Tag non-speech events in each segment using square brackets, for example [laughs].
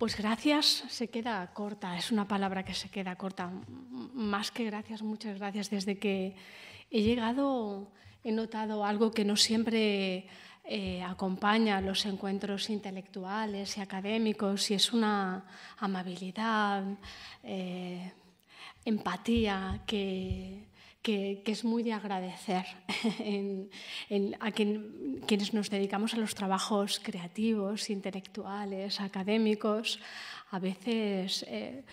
Pues gracias se queda corta, es una palabra que se queda corta. Más que gracias, muchas gracias. Desde que he llegado he notado algo que no siempre eh, acompaña los encuentros intelectuales y académicos y es una amabilidad, eh, empatía que que, es muy de agradecer [laughs] a quien, quienes nos dedicamos a los trabajos creativos, intelectuales, académicos. A veces eh,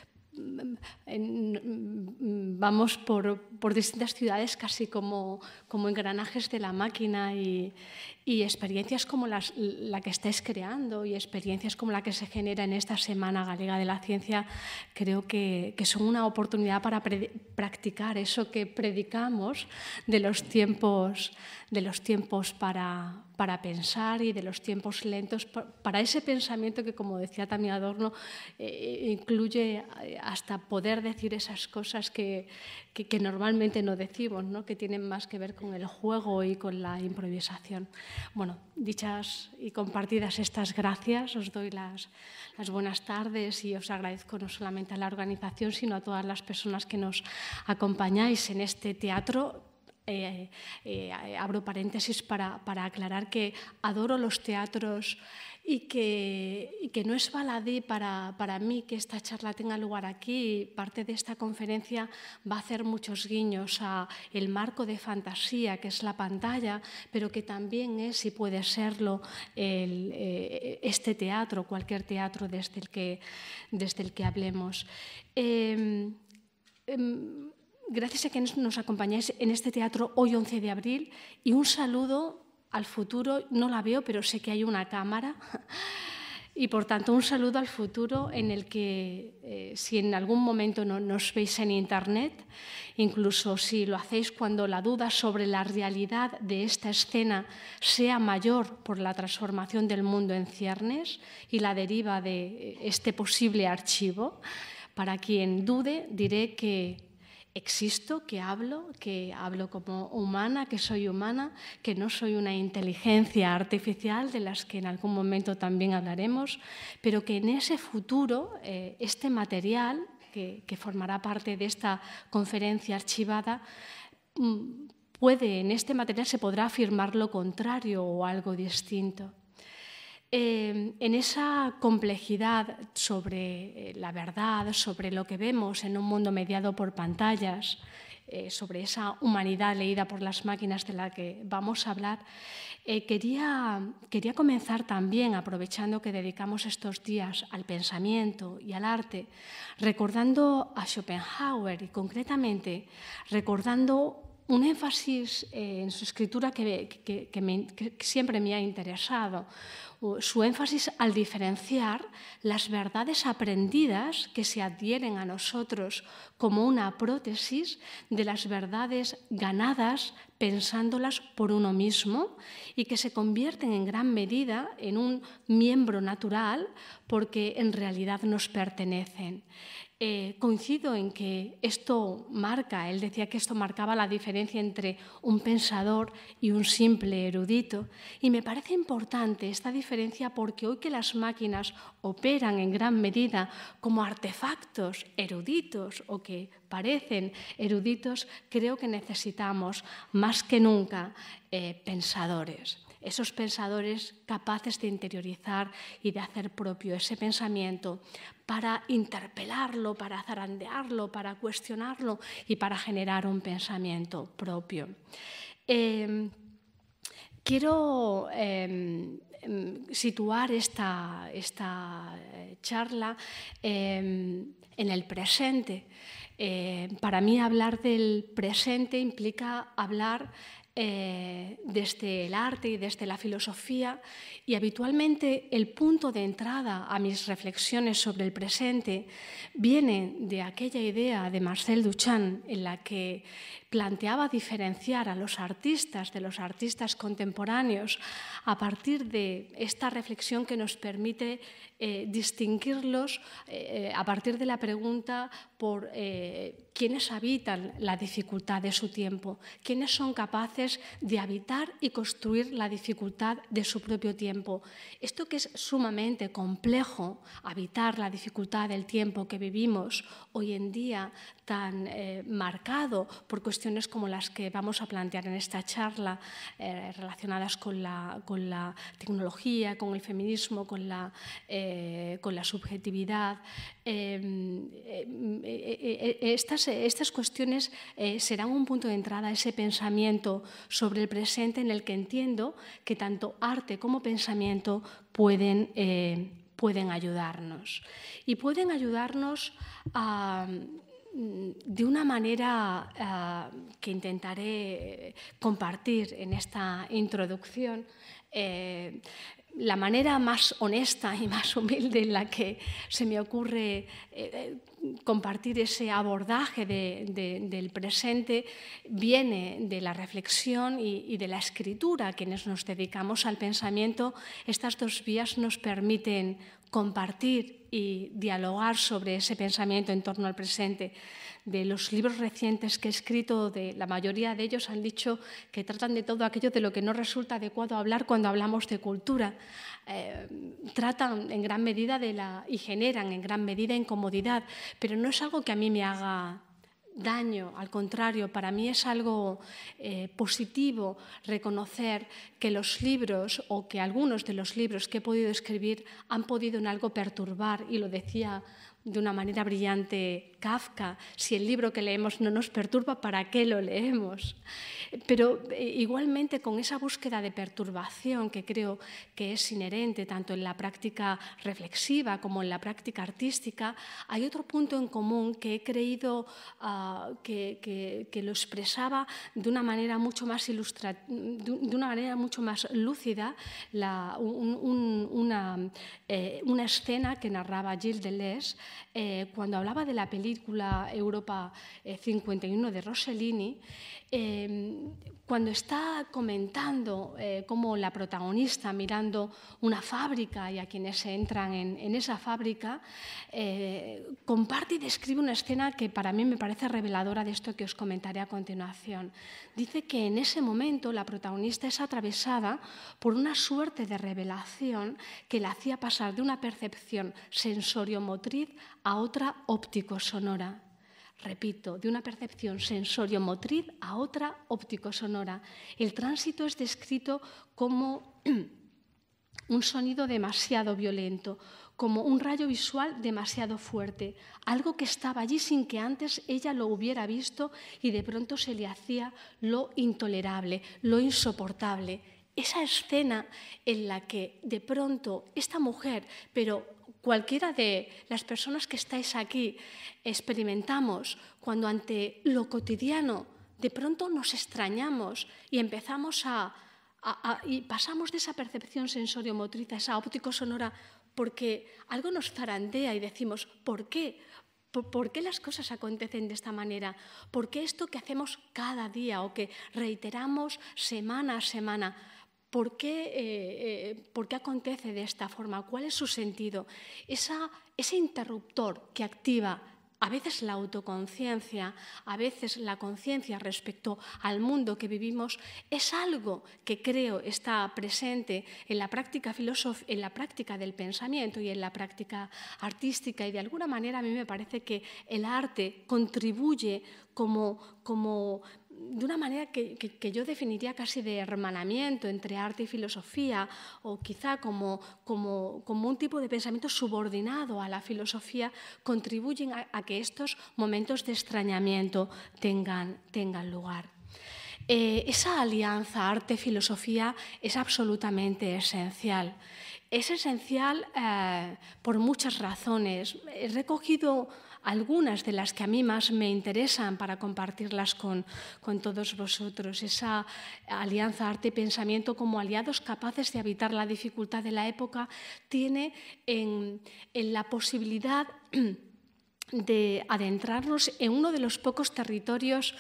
vamos por, por, distintas ciudades casi como, como engranajes de la máquina y, y experiencias como la que estáis creando y experiencias como la que se genera en esta Semana Galega de la Ciencia creo que, que son una oportunidad para practicar eso que predicamos de los tiempos, de los tiempos para, pensar y de los tiempos lentos, para ese pensamiento que, como decía también Adorno, eh, incluye eh, hasta poder decir esas cosas que, normalmente no decimos, ¿no? que tienen más que ver con el juego y con la improvisación. Bueno, dichas y compartidas estas gracias, os doy las, buenas tardes y os agradezco no solamente a la organización, sino a todas las personas que nos acompañáis en este teatro eh, eh, abro paréntesis para, aclarar que adoro los teatros y que, no es baladí para, para, mí que esta charla tenga lugar aquí. Parte de esta conferencia va a hacer muchos guiños a el marco de fantasía que es la pantalla, pero que también es y puede serlo eh, este teatro, cualquier teatro desde el que, desde el que hablemos. Em, em, gracias a quienes nos acompañáis en este teatro hoy 11 de abril y un saludo al futuro, no la veo, pero sé que hay una cámara. Y por tanto, un saludo al futuro en el que, eh, si en algún momento no, nos veis en Internet, incluso si lo hacéis cuando la duda sobre la realidad de esta escena sea mayor por la transformación del mundo en ciernes y la deriva de este posible archivo, para quien dude, diré que existo, que hablo, que hablo como humana, que soy humana, que no soy una inteligencia artificial de las que en algún momento también hablaremos, pero que en ese futuro eh, este material que, que, formará parte de esta conferencia archivada mm, puede, en este material se podrá afirmar lo contrario o algo distinto. Em, en esa complejidad sobre eh, la verdad, sobre lo que vemos en un mundo mediado por pantallas, eh, sobre esa humanidad leída por las máquinas de la que vamos a hablar, eh, quería, quería comenzar también, aprovechando que dedicamos estos días al pensamiento y al arte, recordando a Schopenhauer y concretamente recordando un énfasis en su escritura que, que, siempre me ha interesado, su énfasis al diferenciar las verdades aprendidas que se adhieren a nosotros como una prótesis de las verdades ganadas pensándolas por uno mismo y que se convierten en gran medida en un miembro natural porque en realidad nos pertenecen. Eh, coincido en que esto marca, él decía que esto marcaba la diferencia entre un pensador y un simple erudito, y me parece importante esta diferencia porque hoy que las máquinas operan en gran medida como artefactos eruditos o que parecen eruditos, creo que necesitamos más que nunca eh, pensadores esos pensadores capaces de interiorizar y de hacer propio ese pensamiento para interpelarlo, para zarandearlo, para cuestionarlo y para generar un pensamiento propio. Em, quiero em, em, situar esta, esta eh, charla en el presente. Eh, para mí hablar del presente implica hablar eh, desde el arte y desde la filosofía y habitualmente el punto de entrada a mis reflexiones sobre el presente viene de aquella idea de Marcel Duchamp en la que planteaba diferenciar a los artistas de los artistas contemporáneos a partir de esta reflexión que nos permite eh, distinguirlos eh, eh, a partir de la pregunta por quiénes habitan la dificultad de su tiempo, quiénes son capaces de habitar y construir la dificultad de su propio tiempo. Esto que es sumamente complejo, habitar la dificultad del tiempo que vivimos hoy en día, tan eh, marcado por cuestiones como las que vamos a plantear en esta charla, eh, relacionadas con la, tecnología, con el feminismo, con la, eh, subjetividad. Em, estas, estas, cuestiones serán un punto de entrada a ese pensamiento sobre el presente en el que entiendo que tanto arte como pensamiento pueden pueden ayudarnos. Y pueden ayudarnos a, Mm, de una manera eh, que intentaré compartir en esta introducción, eh, la manera más honesta y más humilde en la que se me ocurre eh, compartir ese abordaje del presente viene de la reflexión y, y, de la escritura. Quienes nos dedicamos al pensamiento, estas dos vías nos permiten compartir y dialogar sobre ese pensamiento en torno al presente. De los libros recientes que he escrito, de, la mayoría de ellos han dicho que tratan de todo aquello de lo que no resulta adecuado hablar cuando hablamos de cultura. Eh, tratan en gran medida de la y generan en gran medida incomodidad, pero no es algo que a mí me haga daño, al contrario, para mí es algo eh, positivo reconocer que los libros o que algunos de los libros que he podido escribir han podido en algo perturbar, y lo decía de una manera brillante Kafka, si el libro que leemos no nos perturba, ¿para qué lo leemos? Pero eh, igualmente con esa búsqueda de perturbación que creo que es inherente tanto en la práctica reflexiva como en la práctica artística, hay otro punto en común que he creído ah, que, lo expresaba de una manera mucho más ilustra, de una manera mucho más lúcida la, una, eh, una, escena que narraba Gilles Deleuze eh, cuando hablaba de la película película Europa 51 eh, de Rossellini, eh, cuando está comentando como eh, cómo la protagonista mirando una fábrica y a quienes se entran en, esa fábrica, comparte y describe una escena que para mí me parece reveladora de esto que os comentaré a continuación. Dice que en ese momento la protagonista es atravesada por una suerte de revelación que la hacía pasar de una percepción sensoriomotriz a otra óptico-sonora. Repito, de una percepción sensorio-motriz a otra óptico-sonora. El tránsito es descrito como [clears throat] un sonido demasiado violento, como un rayo visual demasiado fuerte, algo que estaba allí sin que antes ella lo hubiera visto y de pronto se le hacía lo intolerable, lo insoportable. Esa escena en la que de pronto esta mujer, pero cualquiera de las personas que estáis aquí experimentamos cuando ante lo cotidiano de pronto nos extrañamos y empezamos a, pasamos de esa percepción sensoriomotriz a esa óptico-sonora porque algo nos zarandea y decimos, ¿por qué? ¿Por, qué las cosas acontecen de esta manera? ¿Por qué esto que hacemos cada día o que reiteramos semana a semana? ¿Por qué, eh, eh, ¿Por qué, acontece de esta forma? ¿Cuál es su sentido? Esa, ese interruptor que activa a veces la autoconciencia, a veces la conciencia respecto al mundo que vivimos, es algo que creo está presente en la práctica en la práctica del pensamiento y en la práctica artística y de alguna manera a mí me parece que el arte contribuye como, como de una manera que, yo definiría casi de hermanamiento entre arte y filosofía, o quizá como, como, un tipo de pensamiento subordinado a la filosofía, contribuyen a, que estos momentos de extrañamiento tengan, tengan lugar. Eh, esa alianza arte-filosofía es absolutamente esencial. Es esencial eh, por muchas razones. He recogido algunas de las que a mí más me interesan para compartirlas con, todos vosotros. Esa alianza arte y pensamiento como aliados capaces de habitar la dificultad de la época tiene en la posibilidad de adentrarnos en uno de los pocos territorios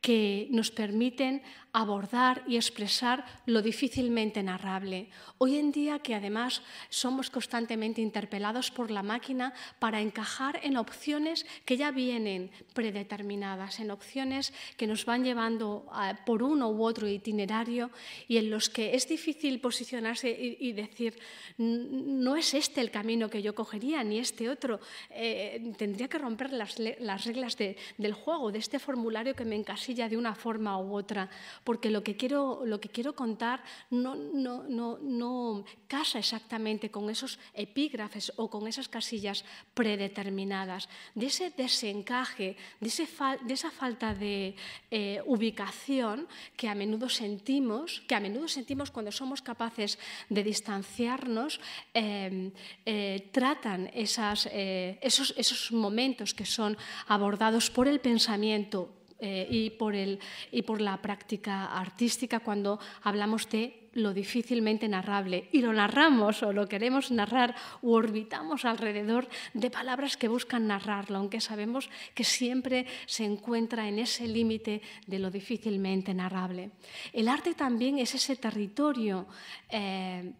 que nos permiten abordar y expresar lo difícilmente narrable. Hoy en día que además somos constantemente interpelados por la máquina para encajar en opciones que ya vienen predeterminadas, en opciones que nos van llevando eh, por uno u otro itinerario y en los que es difícil posicionarse y, decir, no es este el camino que yo cogería, ni este otro. Eh, tendría que romper las, reglas del juego, de este formulario que me encasilla de una forma u otra porque lo que quiero, lo que quiero contar no, no, no, casa exactamente con esos epígrafes o con esas casillas predeterminadas, de ese desencaje, de, esa falta de eh, ubicación que a menudo sentimos, que a menudo sentimos cuando somos capaces de distanciarnos, em, eh, tratan esas, eh, esos, esos momentos que son abordados por el pensamiento eh, y, por el, y por la práctica artística cuando hablamos de lo difícilmente narrable y lo narramos o lo queremos narrar o orbitamos alrededor de palabras que buscan narrarlo, aunque sabemos que siempre se encuentra en ese límite de lo difícilmente narrable. El arte también es ese territorio eh,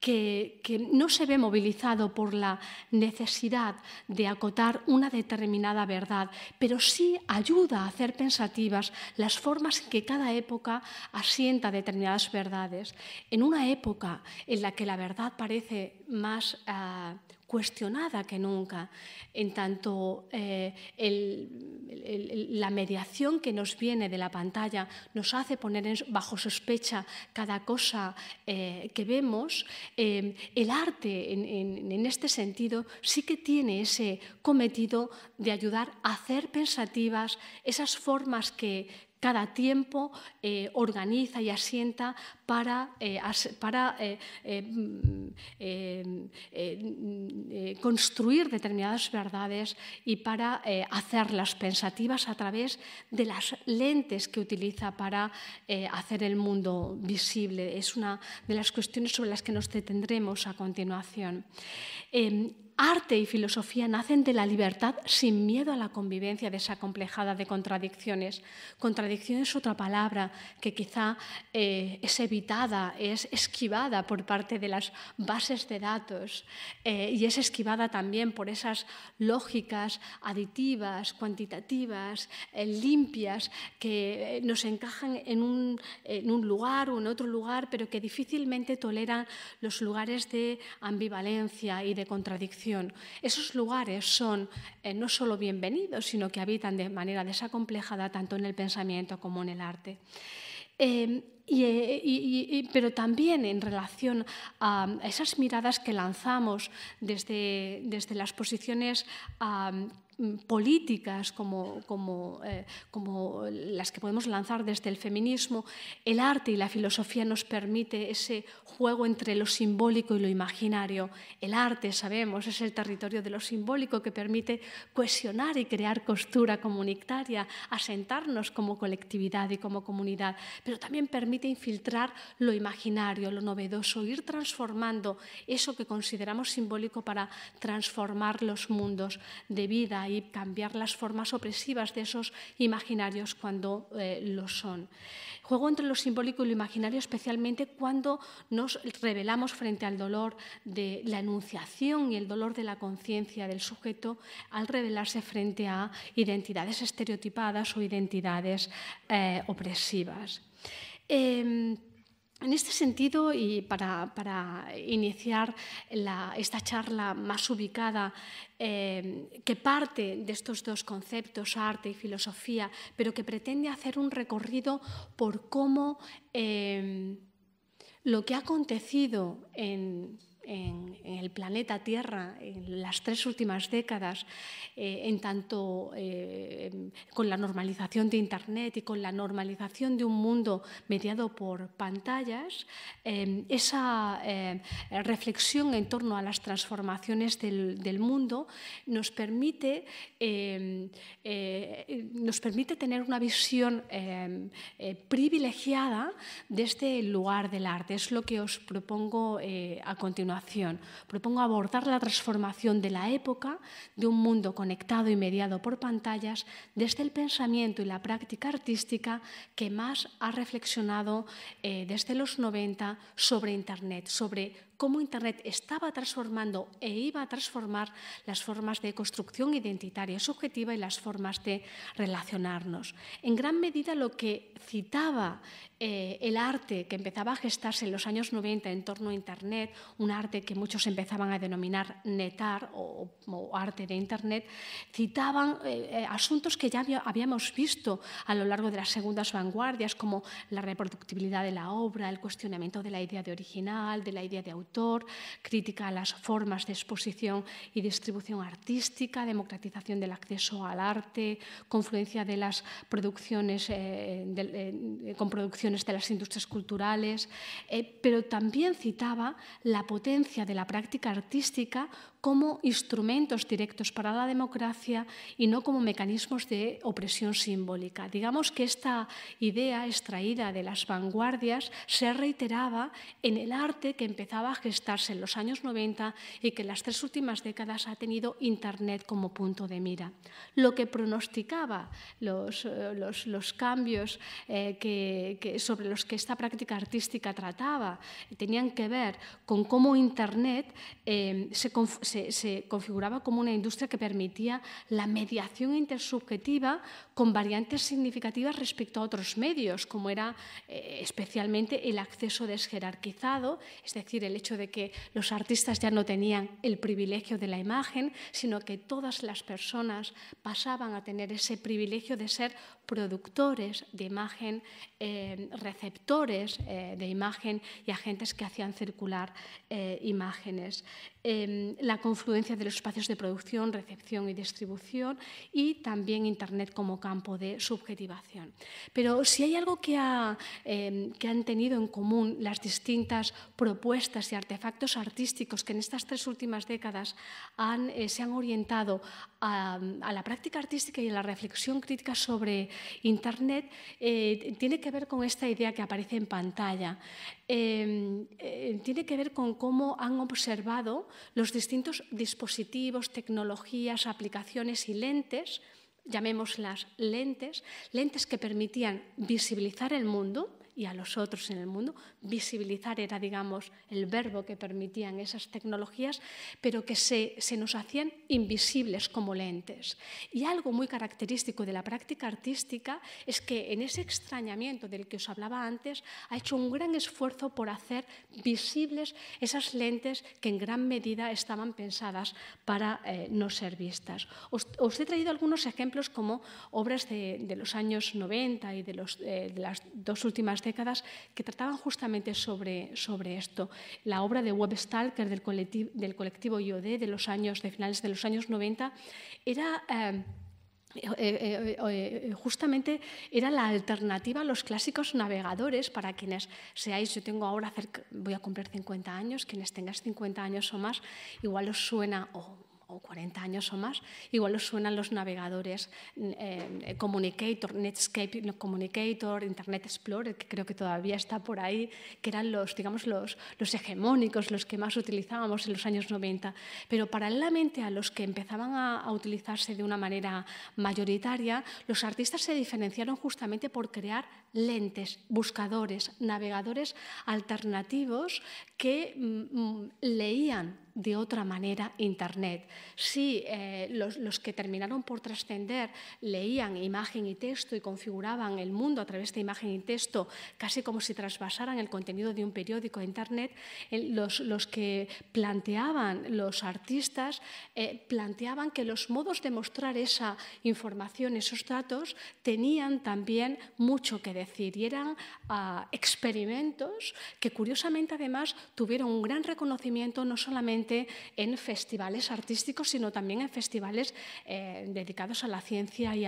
que, no se ve movilizado por la necesidad de acotar una determinada verdad, pero sí ayuda a hacer pensativas las formas en que cada época asienta determinadas verdades. En una época en la que la verdad parece más ah, cuestionada que nunca, en tanto eh, la mediación que nos viene de la pantalla nos hace poner bajo sospecha cada cosa eh, que vemos, eh, el arte en, este sentido sí que tiene ese cometido de ayudar a hacer pensativas esas formas que, cada tiempo eh, organiza y asienta para, construir determinadas verdades y para eh, hacerlas pensativas a través de las lentes que utiliza para eh, hacer el mundo visible. Es una de las cuestiones sobre las que nos detendremos a continuación. Em, Arte y filosofía nacen de la libertad sin miedo a la convivencia desacomplejada de contradicciones. Contradicción es otra palabra que quizá eh, es evitada, es esquivada por parte de las bases de datos eh, y es esquivada también por esas lógicas aditivas, cuantitativas, eh, limpias, que nos encajan en un lugar o en otro lugar, pero que difícilmente toleran los lugares de ambivalencia y de contradicción esos lugares son eh, no solo bienvenidos, sino que habitan de manera desacomplejada tanto en el pensamiento como en el arte. Em, eh, y, pero también en relación a esas miradas que lanzamos desde, desde las posiciones Mm, políticas como, como, eh, como, las que podemos lanzar desde el feminismo, el arte y la filosofía nos permite ese juego entre lo simbólico y lo imaginario. El arte, sabemos, es el territorio de lo simbólico que permite cohesionar y crear costura comunitaria, asentarnos como colectividad y como comunidad, pero también permite infiltrar lo imaginario, lo novedoso, ir transformando eso que consideramos simbólico para transformar los mundos de vida y cambiar las formas opresivas de esos imaginarios cuando eh, lo son. Juego entre lo simbólico y lo imaginario especialmente cuando nos revelamos frente al dolor de la enunciación y el dolor de la conciencia del sujeto al revelarse frente a identidades estereotipadas o identidades eh, opresivas. Em, en este sentido, y para, iniciar esta charla más ubicada, eh, que parte de estos dos conceptos, arte y filosofía, pero que pretende hacer un recorrido por cómo eh, lo que ha acontecido en en, el planeta Tierra en las tres últimas décadas, eh, en tanto eh, con la normalización de Internet y con la normalización de un mundo mediado por pantallas, eh, esa reflexión en torno a las transformaciones del, mundo nos permite, nos permite tener una visión privilegiada de este lugar del arte. Es lo que os propongo a continuación Propongo abordar la transformación de la época, de un mundo conectado y mediado por pantallas, desde el pensamiento y la práctica artística que más ha reflexionado eh, desde los 90 sobre Internet, sobre cómo Internet estaba transformando e iba a transformar las formas de construcción identitaria subjetiva y las formas de relacionarnos. En gran medida lo que citaba eh, el arte que empezaba a gestarse en los años 90 en torno a Internet, un arte que muchos empezaban a denominar netar o, o arte de Internet, citaban eh, eh, asuntos que ya habíamos visto a lo largo de las segundas vanguardias, como la reproductibilidad de la obra, el cuestionamiento de la idea de original, de la idea de autor crítica a las formas de exposición y distribución artística, democratización del acceso al arte, confluencia de las producciones, eh, eh, con producciones de las industrias culturales, eh, pero también citaba la potencia de la práctica artística como instrumentos directos para la democracia y no como mecanismos de opresión simbólica. Digamos que esta idea extraída de las vanguardias se reiteraba en el arte que empezaba a gestarse en los años 90 y que en las tres últimas décadas ha tenido Internet como punto de mira. Lo que pronosticaba los, eh, los, los cambios eh, que, sobre los que esta práctica artística trataba tenían que ver con cómo Internet eh, se, se, configuraba como una industria que permitía la mediación intersubjetiva con variantes significativas respecto a otros medios, como era eh, especialmente el acceso desjerarquizado, es decir, el hecho de que los artistas ya no tenían el privilegio de la imagen, sino que todas las personas pasaban a tener ese privilegio de ser productores de imagen, eh, receptores eh, de imagen y agentes que hacían circular eh, imágenes. Em, la confluencia de los espacios de producción, recepción y distribución y también Internet como campo de subjetivación. Pero si hay algo que, em, que han tenido en común las distintas propuestas y artefactos artísticos que en estas tres últimas décadas se han orientado a, a la práctica artística y a la reflexión crítica sobre Internet eh, tiene que ver con esta idea que aparece en pantalla. Em, eh, tiene que ver con cómo han observado los distintos dispositivos, tecnologías, aplicaciones y lentes, llamémoslas lentes, lentes que permitían visibilizar el mundo y a los otros en el mundo. Visibilizar era, digamos, el verbo que permitían esas tecnologías, pero que se, se nos hacían invisibles como lentes. Y algo muy característico de la práctica artística es que en ese extrañamiento del que os hablaba antes, ha hecho un gran esfuerzo por hacer visibles esas lentes que en gran medida estaban pensadas para eh, no ser vistas. Os, he traído algunos ejemplos como obras de, de los años 90 y de, los, eh, de las dos últimas décadas que trataban justamente sobre, sobre esto. La obra de Web Stalker del colectivo, del colectivo IOD de los años, de finales de los años 90 era... Eh, eh, eh, justamente era la alternativa a los clásicos navegadores para quienes seáis, yo tengo ahora, voy a cumplir 50 años, quienes tengáis 50 años o más, igual os suena o o 40 años o más, igual os suenan los navegadores eh, eh, Communicator, Netscape Communicator, Internet Explorer, que creo que todavía está por ahí, que eran los, digamos, los, hegemónicos, los que más utilizábamos en los años 90. Pero paralelamente a los que empezaban a, utilizarse de una manera mayoritaria, los artistas se diferenciaron justamente por crear lentes, buscadores, navegadores alternativos que mm, mm, leían de otra manera Internet. Si eh, los, que terminaron por trascender leían imagen y texto y configuraban el mundo a través de imagen y texto, casi como si trasvasaran el contenido de un periódico a Internet, los, los que planteaban, los artistas, eh, planteaban que los modos de mostrar esa información, esos datos, tenían también mucho que decir y eran ah, experimentos que curiosamente además tuvieron un gran reconocimiento no solamente en festivales artísticos, sino también en festivales eh, dedicados a la ciencia y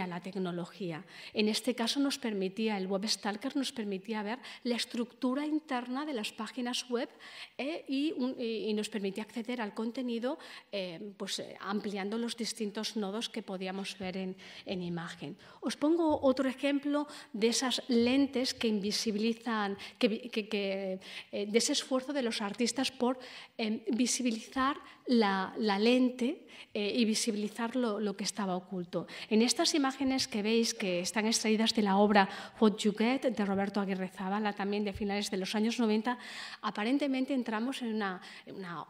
a, la tecnología. En este caso nos permitía, el web stalker nos permitía ver la estructura interna de las páginas web eh, y, nos permitía acceder al contenido eh, pues, ampliando los distintos nodos que podíamos ver en, imagen. Os pongo otro ejemplo de esas lentes que invisibilizan, que, de ese esfuerzo de los artistas por visibilizar la, lente eh, y visibilizar lo, que estaba oculto. En estas imágenes que veis, que están extraídas de la obra What You Get de Roberto Aguirre Zavala, también de finales de los años 90, aparentemente entramos en una,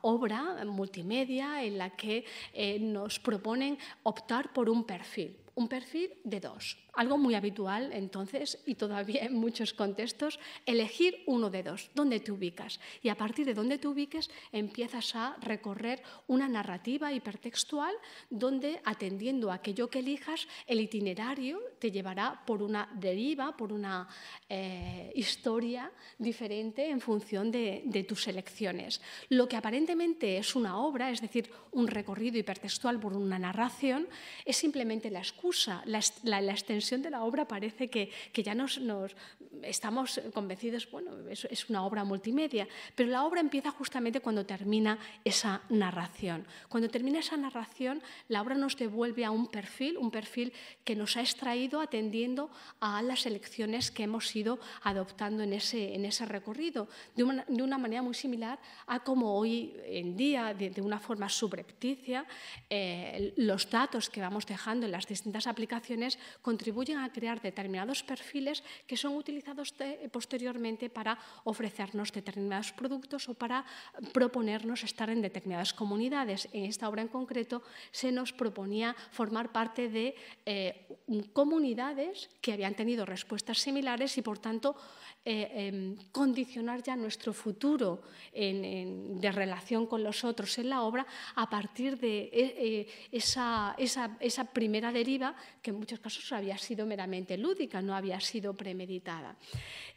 obra multimedia en la que eh, nos proponen optar por un perfil un perfil de dos, algo muy habitual entonces y todavía en muchos contextos, elegir uno de dos, dónde te ubicas. Y a partir de dónde te ubiques empiezas a recorrer una narrativa hipertextual donde, atendiendo a aquello que elijas, el itinerario te llevará por una deriva, por una eh, historia diferente en función de, de tus elecciones. Lo que aparentemente es una obra, es decir, un recorrido hipertextual por una narración, es simplemente la escuela la, extensión de la obra parece que, que ya nos, nos, estamos convencidos, bueno, es, es una obra multimedia, pero la obra empieza justamente cuando termina esa narración. Cuando termina esa narración, la obra nos devuelve a un perfil, un perfil que nos ha extraído atendiendo a las elecciones que hemos ido adoptando en ese, en ese recorrido, de una, de una manera muy similar a como hoy en día, de, una forma subrepticia, eh, los datos que vamos dejando en las distintas aplicaciones contribuyen a crear determinados perfiles que son utilizados eh, posteriormente para ofrecernos determinados productos o para proponernos estar en determinadas comunidades. En esta obra en concreto se nos proponía formar parte de eh, comunidades que habían tenido respuestas similares y, por tanto, eh, em, condicionar ya nuestro futuro de relación con los otros en la obra a partir de esa, primera deriva que en muchos casos había sido meramente lúdica, no había sido premeditada.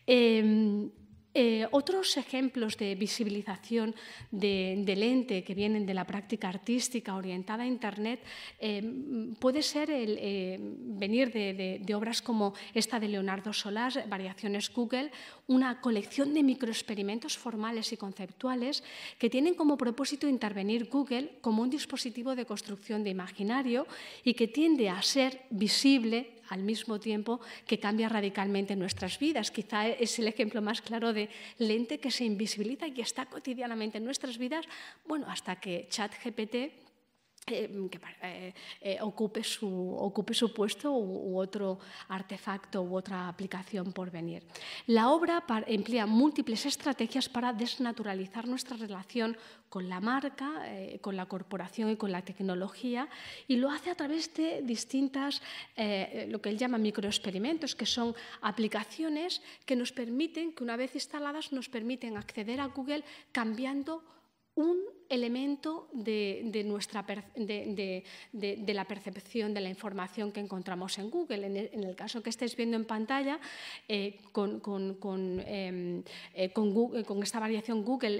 Em, eh, otros ejemplos de visibilización del de ente que vienen de la práctica artística orientada a Internet em, puede ser el, eh, venir de, de, obras como esta de Leonardo Solás, Variaciones Google, una colección de microexperimentos formales y conceptuales que tienen como propósito intervenir Google como un dispositivo de construcción de imaginario y que tiende a ser visible, al mismo tiempo que cambia radicalmente nuestras vidas. Quizá es el ejemplo más claro de lente que se invisibiliza y que está cotidianamente en nuestras vidas, bueno, hasta que ChatGPT eh, que eh, eh, ocupe, su, ocupe su puesto u, otro artefacto u otra aplicación por venir. La obra emplea múltiples estrategias para desnaturalizar nuestra relación con la marca, con la corporación y con la tecnología y lo hace a través de distintas, lo que él llama microexperimentos, que son aplicaciones que nos permiten, que una vez instaladas nos permiten acceder a Google cambiando un elemento de, nuestra, de, la percepción de la información que encontramos en Google. En el, caso que estáis viendo en pantalla, eh, con, em, eh, con, esta variación Google,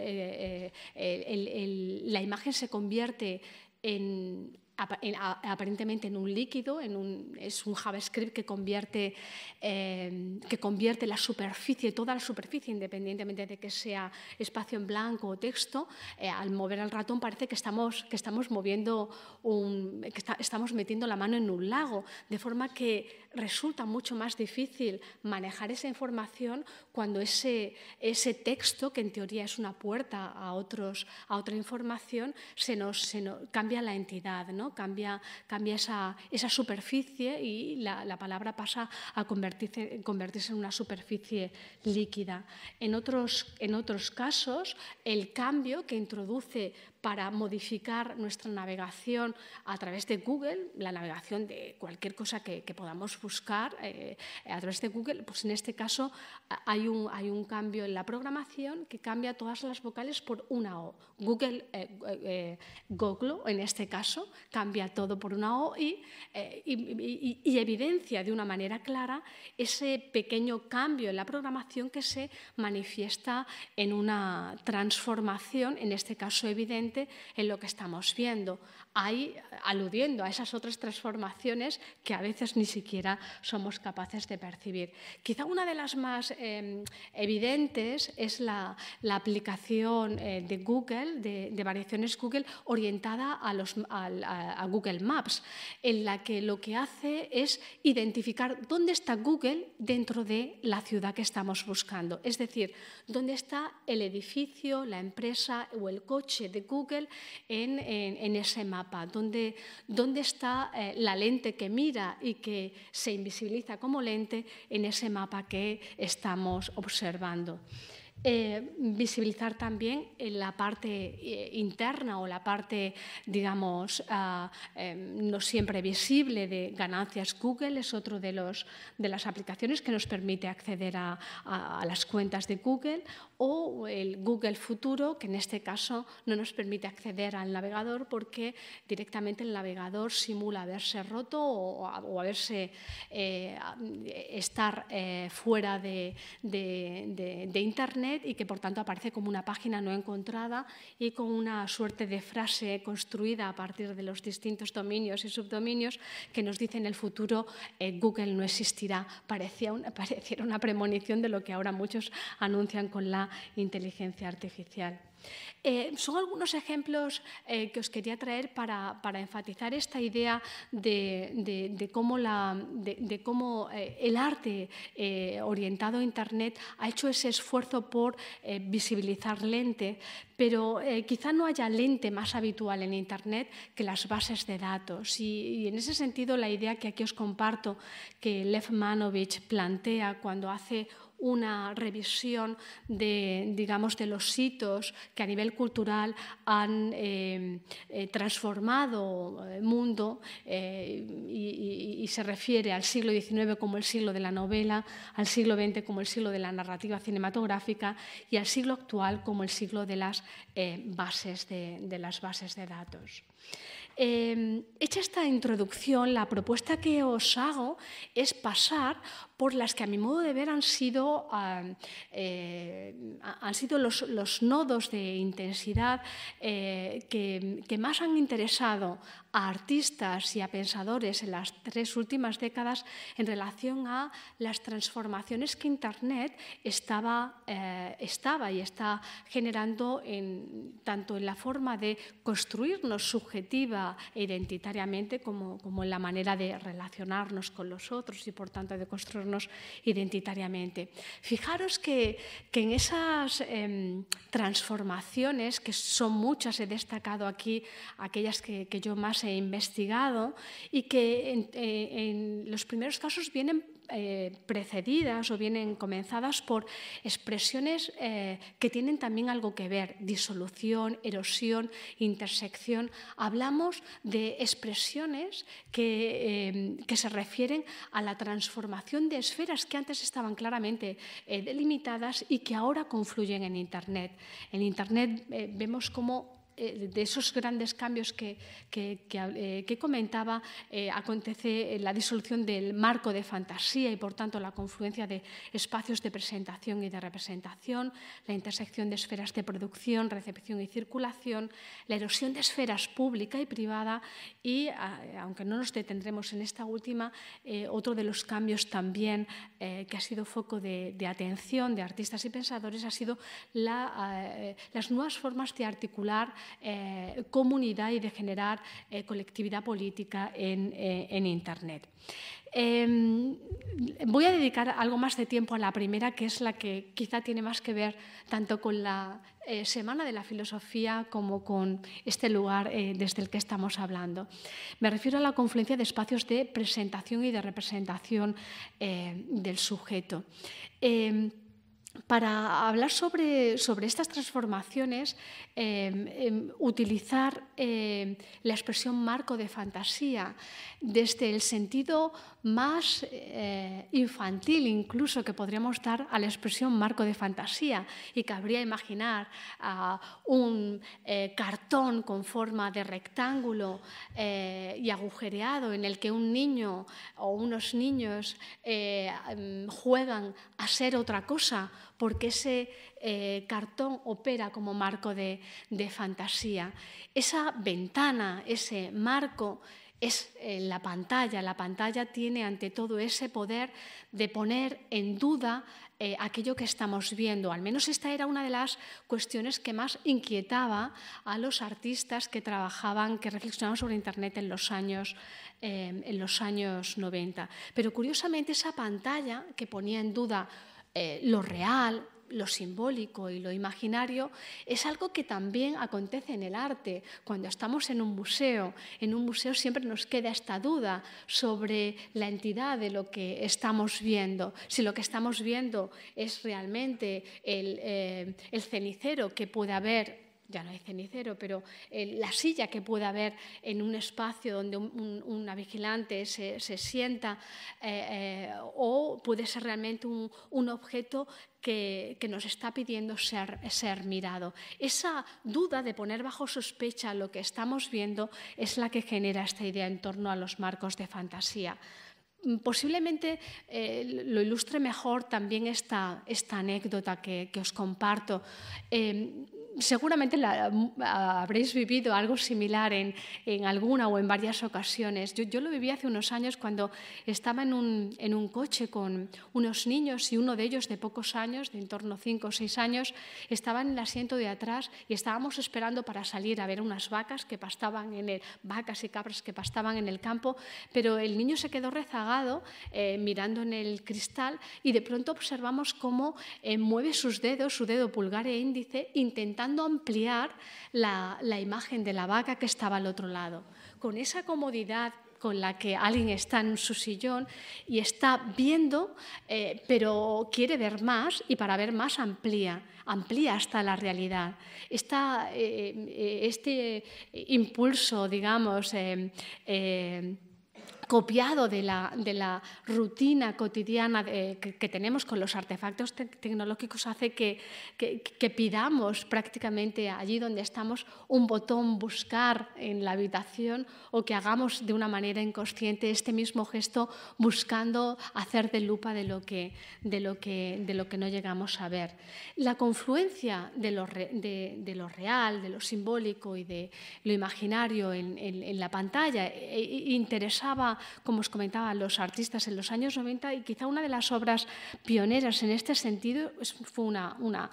eh, la imagen se convierte en, aparentemente en un líquido, en es un JavaScript que convierte, em, que convierte la superficie, toda la superficie, independientemente de que sea espacio en blanco o texto, eh, al mover el ratón parece que estamos, que estamos moviendo, un, estamos metiendo la mano en un lago, de forma que resulta mucho más difícil manejar esa información cuando ese, ese texto, que en teoría es una puerta a, otros, a otra información, se nos, se nos cambia la entidad, ¿no? cambia, cambia esa, superficie y la, palabra pasa a convertirse, convertirse en una superficie líquida. En otros, en otros casos, el cambio que introduce para modificar nuestra navegación a través de Google, la navegación de cualquier cosa que, podamos buscar eh, a través de Google, pues en este caso hay un, hay un cambio en la programación que cambia todas las vocales por una O. Google, eh, eh, en este caso, cambia todo por una O y evidencia de una manera clara ese pequeño cambio en la programación que se manifiesta en una transformación, en este caso evidente, en lo que estamos viendo aludiendo a esas otras transformaciones que a veces ni siquiera somos capaces de percibir. Quizá una de las más em, evidentes es la, aplicación eh, de Google, de, variaciones Google, orientada a, Google Maps, en la que lo que hace es identificar dónde está Google dentro de la ciudad que estamos buscando, es decir, dónde está el edificio, la empresa o el coche de Google en ese mapa dónde, está eh, la lente que mira y que se invisibiliza como lente en ese mapa que estamos observando. Eh, visibilizar también la parte eh, interna o la parte, digamos, ah, em, no siempre visible de ganancias. Google es otro de, los, de las aplicaciones que nos permite acceder a, las cuentas de Google o el Google Futuro, que en este caso no nos permite acceder al navegador porque directamente el navegador simula haberse roto o, haberse eh, estar fuera de Internet y que por tanto aparece como una página no encontrada y con una suerte de frase construida a partir de los distintos dominios y subdominios que nos dice en el futuro eh, Google no existirá. Parecía [laughs] pareciera una premonición de lo que ahora muchos anuncian con la inteligencia artificial. Eh, son algunos ejemplos eh, que os quería traer para, enfatizar esta idea de, cómo, la, de, cómo eh, el arte orientado a Internet ha hecho ese esfuerzo por visibilizar lente, pero quizá no haya lente más habitual en Internet que las bases de datos. Y, y en ese sentido, la idea que aquí os comparto, que Lev Manovich plantea cuando hace una revisión de, digamos, de los hitos que a nivel cultural han eh, eh, transformado el eh, mundo y, se refiere al siglo XIX como el siglo de la novela, al siglo XX como el siglo de la narrativa cinematográfica y al siglo actual como el siglo de las, bases, de, las bases de datos. hecha esta introducción, la propuesta que os hago es pasar por las que a mi modo de ver han sido, ah, eh, han sido los, nodos de intensidad eh, que, más han interesado a artistas y a pensadores en las tres últimas décadas en relación a las transformaciones que Internet estaba, eh, estaba y está generando tanto en la forma de construirnos subjetiva e identitariamente como, como en la manera de relacionarnos con los otros y por tanto de construir identitariamente. Fijaros que, en esas em, transformaciones, que son muchas, he destacado aquí aquellas que, yo más he investigado y que en eh, los primeros casos vienen eh, precedidas o vienen comenzadas por expresiones eh, que tienen también algo que ver, disolución, erosión, intersección. Hablamos de expresiones que, eh, que se refieren a la transformación de esferas que antes estaban claramente delimitadas y que ahora confluyen en Internet. En Internet vemos cómo eh, de esos grandes cambios que, que, que, eh, comentaba, eh, acontece la disolución del marco de fantasía y, por tanto, la confluencia de espacios de presentación y de representación, la intersección de esferas de producción, recepción y circulación, la erosión de esferas pública y privada y, aunque no nos detendremos en esta última, otro de los cambios también que ha sido foco de, atención de artistas y pensadores ha sido las nuevas formas de articular eh, comunidad y de generar eh, colectividad política en, eh, Internet. Em, voy a dedicar algo más de tiempo a la primera, que es la que quizá tiene más que ver tanto con la Semana de la Filosofía como con este lugar desde el que estamos hablando. Me refiero a la confluencia de espacios de presentación y de representación del sujeto. Em, para hablar sobre, estas transformaciones, em, em, utilizar em, la expresión marco de fantasía desde el sentido más eh, infantil incluso que podríamos dar a la expresión marco de fantasía y cabría imaginar un eh, cartón con forma de rectángulo eh, y agujereado en el que un niño o unos niños juegan a ser otra cosa porque ese eh, cartón opera como marco de, fantasía. Esa ventana, ese marco es eh, la pantalla. La pantalla tiene ante todo ese poder de poner en duda eh, aquello que estamos viendo. Al menos esta era una de las cuestiones que más inquietaba a los artistas que trabajaban, que reflexionaban sobre Internet en los años, en los años 90. Pero curiosamente esa pantalla que ponía en duda eh, lo real, lo simbólico y lo imaginario es algo que también acontece en el arte. Cuando estamos en un museo, en un museo siempre nos queda esta duda sobre la entidad de lo que estamos viendo. Si lo que estamos viendo es realmente el, eh, el cenicero que puede haber ya no hay cenicero, pero eh, la silla que pueda haber en un espacio donde un, una vigilante se, sienta, eh, eh, o puede ser realmente un, objeto que, nos está pidiendo ser, ser, mirado. Esa duda de poner bajo sospecha lo que estamos viendo es la que genera esta idea en torno a los marcos de fantasía. Mm, posiblemente lo ilustre mejor también esta, esta anécdota que, os comparto. Em, seguramente mm, habréis vivido algo similar en, en, alguna o en varias ocasiones. Yo, yo, lo viví hace unos años cuando estaba en un, en un, coche con unos niños y uno de ellos de pocos años, de en torno a 5 o seis años, estaba en el asiento de atrás y estábamos esperando para salir a ver unas vacas que pastaban en el, vacas y cabras que pastaban en el campo, pero el niño se quedó rezagado eh, mirando en el cristal y de pronto observamos cómo eh, mueve sus dedos, su dedo pulgar e índice, intentando ampliar la, imagen de la vaca que estaba al otro lado, con esa comodidad con la que alguien está en su sillón y está viendo, eh, pero quiere ver más y para ver más amplía, amplía hasta la realidad. está eh, eh, este impulso, digamos, copiado de la, rutina cotidiana que, tenemos con los artefactos tecnológicos hace que, pidamos prácticamente allí donde estamos un botón buscar en la habitación o que hagamos de una manera inconsciente este mismo gesto buscando hacer de lupa de lo que, de lo que, de lo que no llegamos a ver. La confluencia de lo, de, lo real, de lo simbólico y de lo imaginario en la pantalla eh, eh, interesaba como os comentaba, los artistas en los años 90 y quizá una de las obras pioneras en este sentido fue una, una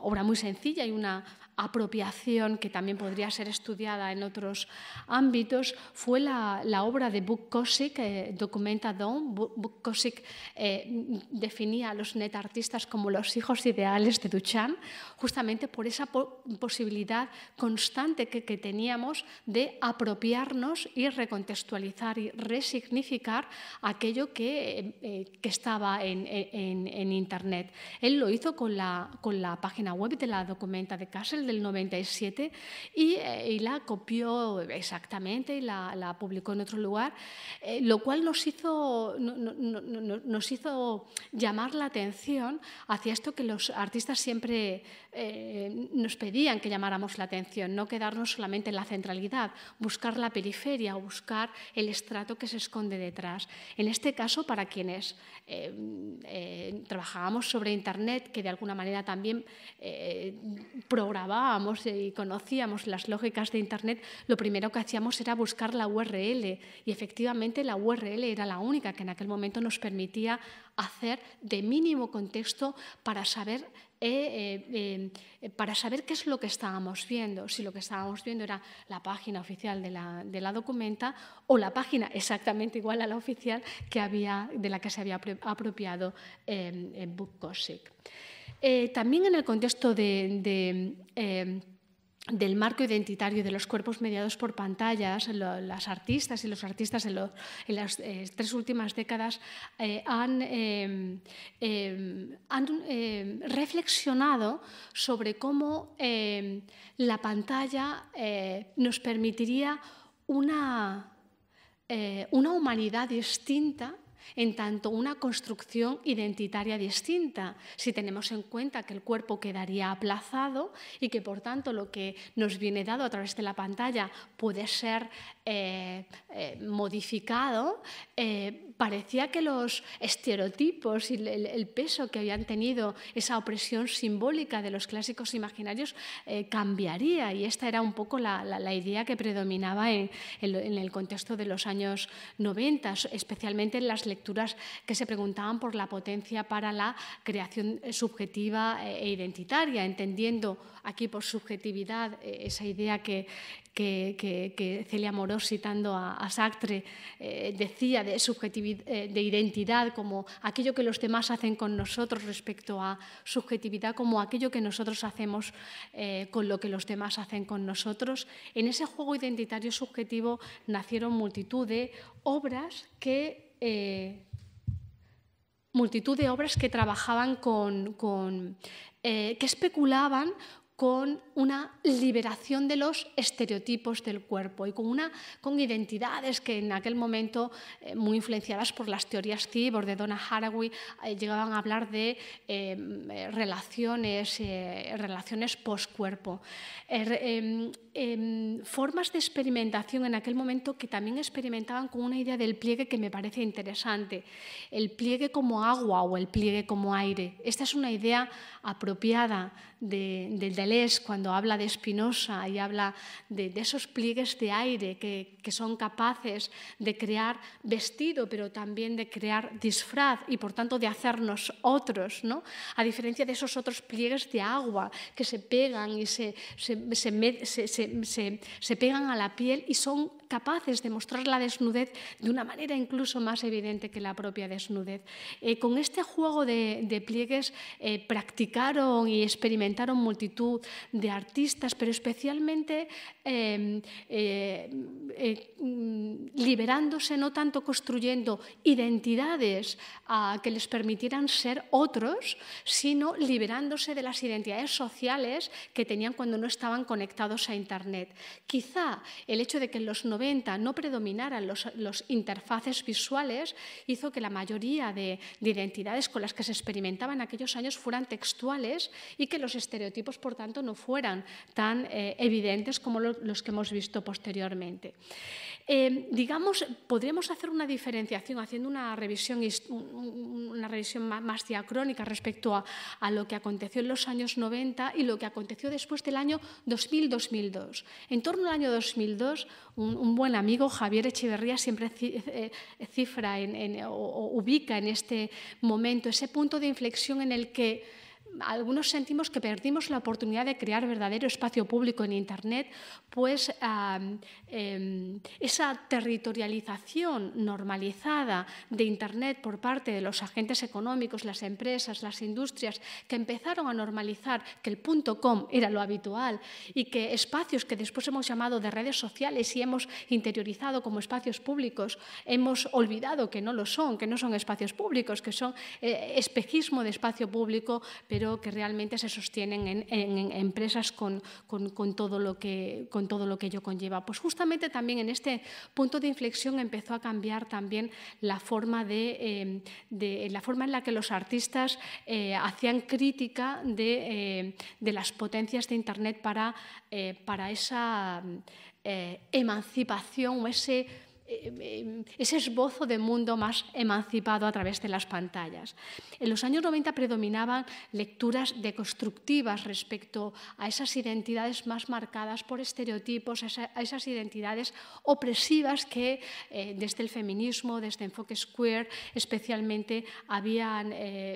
obra muy sencilla y una apropiación que también podría ser estudiada en otros ámbitos fue la, obra de Bukowski, eh, Documenta Don. Bukowski eh, definía a los netartistas como los hijos ideales de Duchamp, justamente por esa posibilidad constante que, teníamos de apropiarnos y recontextualizar y resignificar aquello que, eh, estaba en, en, Internet. Él lo hizo con la, con la página web de la documenta de Kassel del 97 eh, y, la copió exactamente y la, publicó en otro lugar, eh, lo cual nos hizo, nos hizo llamar la atención hacia esto que los artistas siempre eh, nos pedían que llamáramos la atención, no quedarnos solamente en la centralidad, buscar la periferia o buscar el estrato que se esconde detrás. En este caso, para quienes trabajábamos sobre Internet, que de alguna manera también programábamos y conocíamos las lógicas de Internet, lo primero que hacíamos era buscar la URL y efectivamente la URL era la única que en aquel momento nos permitía hacer de mínimo contexto para saber eh, eh, eh, para saber qué es lo que estábamos viendo, si lo que estábamos viendo era la página oficial de la, de la documenta o la página exactamente igual a la oficial que había, de la que se había apropiado BookCosic. Eh, también en el contexto em, del marco identitario de los cuerpos mediados por pantallas, las artistas y los artistas en, las eh, tres últimas décadas eh, han, em, em, han reflexionado sobre cómo la pantalla nos permitiría una, una humanidad distinta en tanto una construcción identitaria distinta, si tenemos en cuenta que el cuerpo quedaría aplazado y que por tanto lo que nos viene dado a través de la pantalla puede ser eh, eh, modificado, eh, parecía que los estereotipos y el, peso que habían tenido esa opresión simbólica de los clásicos imaginarios eh, cambiaría y esta era un poco la, idea que predominaba en, en, el contexto de los años 90, especialmente en las lecturas que se preguntaban por la potencia para la creación eh, subjetiva eh, e identitaria, entendiendo aquí por subjetividad esa idea que que, Celia Morós, citando a, Sartre, eh, decía eh, de, identidad como aquello que los demás hacen con nosotros respecto a subjetividad, como aquello que nosotros hacemos eh, con lo que los demás hacen con nosotros. En ese juego identitario subjetivo nacieron multitud de obras que multitud de obras que trabajaban con, que especulaban con una liberación de los estereotipos del cuerpo y con, una, con identidades que en aquel momento, eh, muy influenciadas por las teorías Tibor de Donna Haraway, eh, llegaban a hablar de em, eh, relaciones, relaciones post-cuerpo. Er, em, Em, formas de experimentación en aquel momento que también experimentaban con una idea del pliegue que me parece interesante, el pliegue como agua o el pliegue como aire. Esta es una idea apropiada de, del Deleuze cuando habla de Spinoza y habla de, esos pliegues de aire que, son capaces de crear vestido, pero también de crear disfraz y por tanto de hacernos otros, ¿no? a diferencia de esos otros pliegues de agua que se pegan y se, se se, pegan a la piel y son capaces de mostrar la desnudez de una manera incluso más evidente que la propia desnudez. Eh, con este juego de, pliegues eh, practicaron y experimentaron multitud de artistas, pero especialmente em, eh, liberándose, no tanto construyendo identidades ah, que les permitieran ser otros, sino liberándose de las identidades sociales que tenían cuando no estaban conectados a Internet. Quizá el hecho de que en los no predominaran los, interfaces visuales, hizo que la mayoría de, identidades con las que se experimentaban en aquellos años fueran textuales y que los estereotipos, por tanto, no fueran tan eh, evidentes como los que hemos visto posteriormente. Eh, digamos, podríamos hacer una diferenciación haciendo una revisión, más diacrónica respecto a, lo que aconteció en los años 90 y lo que aconteció después del año 2000-2002. En torno al año 2002, un buen amigo, Javier Echeverría, siempre eh, cifra o ubica en este momento, ese punto de inflexión en el que algunos sentimos que perdimos la oportunidad de crear verdadero espacio público en Internet, pues em, esa territorialización normalizada de Internet por parte de los agentes económicos, las empresas, las industrias, que empezaron a normalizar que el punto com era lo habitual y que espacios que después hemos llamado de redes sociales y hemos interiorizado como espacios públicos, hemos olvidado que no lo son, que no son espacios públicos, que son eh, espejismo de espacio público, pero que realmente se sostienen en, empresas con, todo lo que, con todo lo que ello conlleva. Pues justamente también en este punto de inflexión empezó a cambiar también la forma, de, em, la forma en la que los artistas eh, hacían crítica de, em, de, las potencias de Internet para, eh, para esa em, eh, emancipación o ese Em, em, ese esbozo de mundo más emancipado a través de las pantallas. En los años 90 predominaban lecturas deconstructivas respecto a esas identidades más marcadas por estereotipos, a esas identidades opresivas que eh, desde el feminismo, desde enfoque queer, especialmente habían, eh,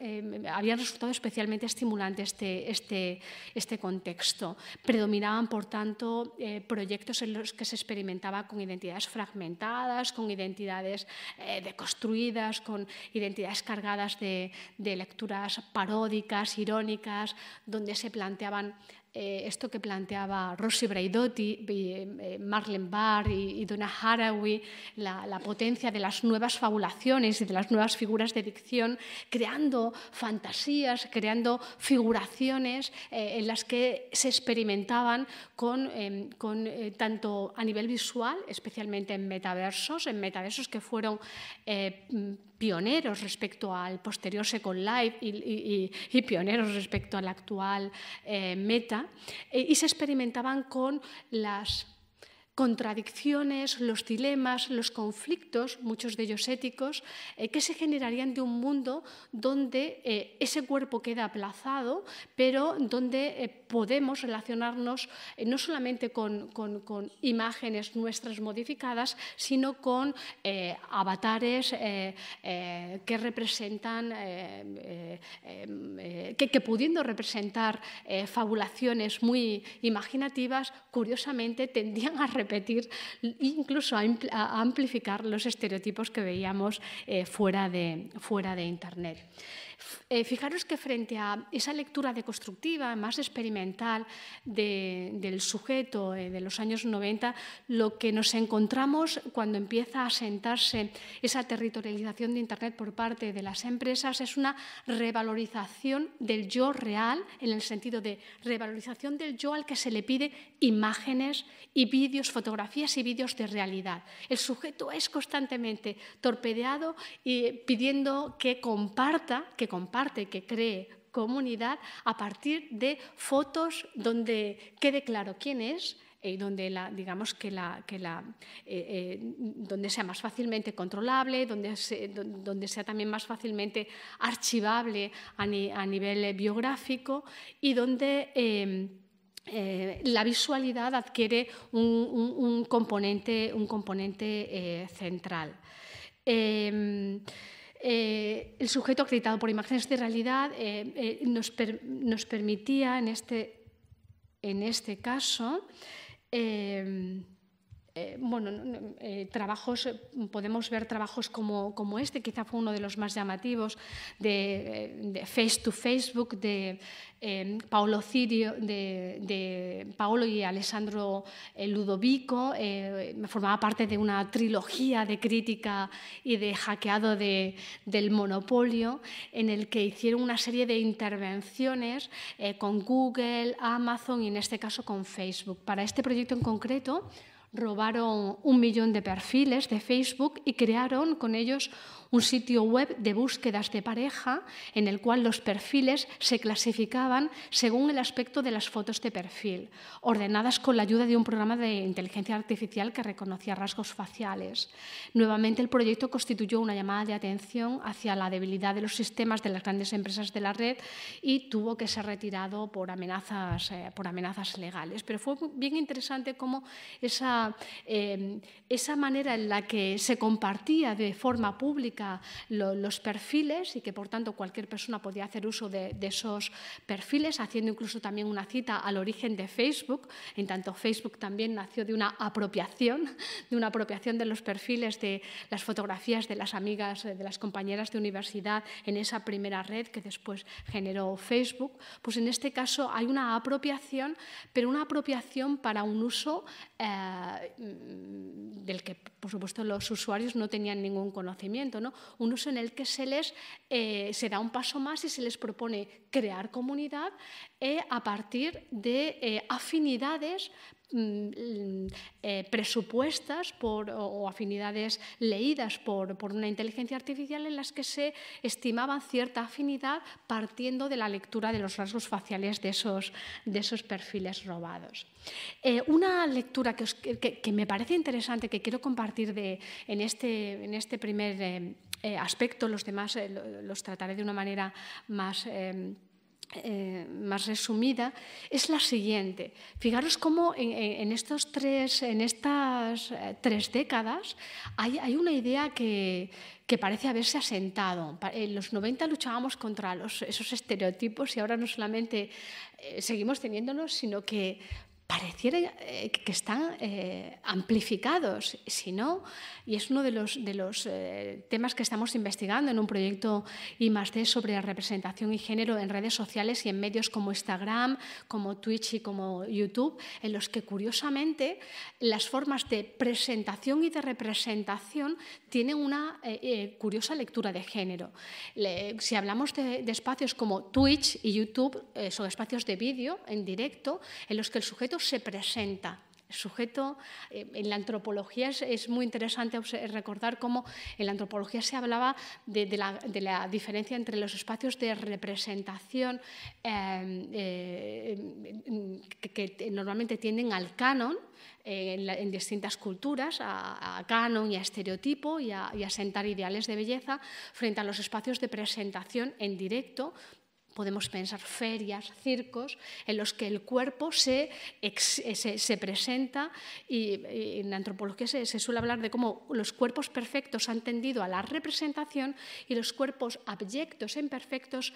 em, habían resultado especialmente estimulante este, este, este contexto. Predominaban, por tanto, eh, proyectos en los que se experimentaba con identidades fragmentadas, con identidades eh, deconstruidas, con identidades cargadas de lecturas paródicas, irónicas, donde se planteaban eh, esto que planteaba Rossi Braidotti, Marlen eh, eh, Marlene Barr y, Donna Haraway, la, potencia de las nuevas fabulaciones y de las nuevas figuras de dicción, creando fantasías, creando figuraciones en las que se experimentaban con em, tanto a nivel visual, especialmente en metaversos, en metaversos que fueron pioneros respecto al posterior Second Life y, pioneros respecto al actual eh, Meta, eh, y se experimentaban con las contradicciones, los dilemas, los conflictos, muchos de ellos éticos, eh, que se generarían de un mundo donde eh, ese cuerpo queda aplazado, pero donde eh, podemos relacionarnos no solamente con, imágenes nuestras modificadas, sino con avatares que representan, que, pudiendo representar fabulaciones muy imaginativas, curiosamente tendían a representar repetir, incluso a, amplificar los estereotipos que veíamos eh, fuera, de, fuera de Internet. Eh, fijaros que frente a esa lectura deconstructiva, más experimental del sujeto eh, de los años 90, lo que nos encontramos cuando empieza a sentarse esa territorialización de Internet por parte de las empresas es una revalorización del yo real, en el sentido de revalorización del yo al que se le pide imágenes y vídeos, fotografías y vídeos de realidad. El sujeto es constantemente torpedeado y pidiendo que comparta, que comparte, que cree comunidad a partir de fotos donde quede claro quién es, y donde digamos que la, eh, eh, donde sea más fácilmente controlable, donde, donde sea también más fácilmente archivable a, nivel biográfico y donde em, eh, la visualidad adquiere un, componente, un componente central. Em, eh, el sujeto acreditado por imágenes de realidad eh, eh, nos, permitía en este, en este caso eh, bueno, eh, trabajos, eh, podemos ver trabajos como, este, quizá fue uno de los más llamativos, de, Face to Facebook, de em, Paolo Cirio, de, y Alessandro Ludovico, formaba parte de una trilogía de crítica y de hackeado del monopolio, en el que hicieron una serie de intervenciones con Google, Amazon y en este caso con Facebook. Para este proyecto en concreto, robaron un millón de perfiles de Facebook y crearon con ellos un sitio web de búsquedas de pareja en el cual los perfiles se clasificaban según el aspecto de las fotos de perfil, ordenadas con la ayuda de un programa de inteligencia artificial que reconocía rasgos faciales. Nuevamente el proyecto constituyó una llamada de atención hacia la debilidad de los sistemas de las grandes empresas de la red y tuvo que ser retirado por amenazas, eh, por amenazas legales. Pero fue bien interesante cómo esa, eh, esa manera en la que se compartía de forma pública los perfiles y que, por tanto, cualquier persona podía hacer uso de, esos perfiles, haciendo incluso también una cita al origen de Facebook, en tanto Facebook también nació de una apropiación, de una apropiación de los perfiles de las fotografías de las amigas, eh, de las compañeras de universidad en esa primera red que después generó Facebook. Pues en este caso hay una apropiación, pero una apropiación para un uso eh, del que, por supuesto, los usuarios no tenían ningún conocimiento. ¿no? un uso en el que se les eh, se da un paso más y se les propone crear comunidad eh, a partir de eh, afinidades Mm, eh, presupuestas por, o, afinidades leídas por, una inteligencia artificial en las que se estimaba cierta afinidad partiendo de la lectura de los rasgos faciales de esos, de esos perfiles robados. Eh, una lectura que, me parece interesante, que quiero compartir de, en, este, en este primer eh, aspecto, los demás los trataré de una manera más... Eh, más resumida, es la siguiente. Fijaros cómo en, estos tres, en estas eh, tres décadas hay, una idea que, parece haberse asentado. En los 90 luchábamos contra esos estereotipos y ahora no solamente eh, seguimos teniéndolos, sino que pareciera eh, que están eh, amplificados, si no, y es uno de los, de los eh, temas que estamos investigando en un proyecto I+.D. sobre la representación y género en redes sociales y en medios como Instagram, como Twitch y como YouTube, en los que curiosamente las formas de presentación y de representación tienen una curiosa lectura de género. si hablamos de, de, espacios como Twitch y YouTube, son espacios de vídeo en directo en los que el sujeto se presenta sujeto. Eh, en la antropología es, muy interesante recordar cómo en la antropología se hablaba de, la, diferencia entre los espacios de representación em, eh, que, normalmente tienden al canon. Eh, en, distintas culturas, a, canon y a estereotipo y a, y a sentar ideales de belleza, frente a los espacios de presentación en directo, Podemos pensar ferias, circos, en los que el cuerpo se, eh, presenta y, en antropología se, suele hablar de cómo los cuerpos perfectos han tendido a la representación y los cuerpos abyectos e imperfectos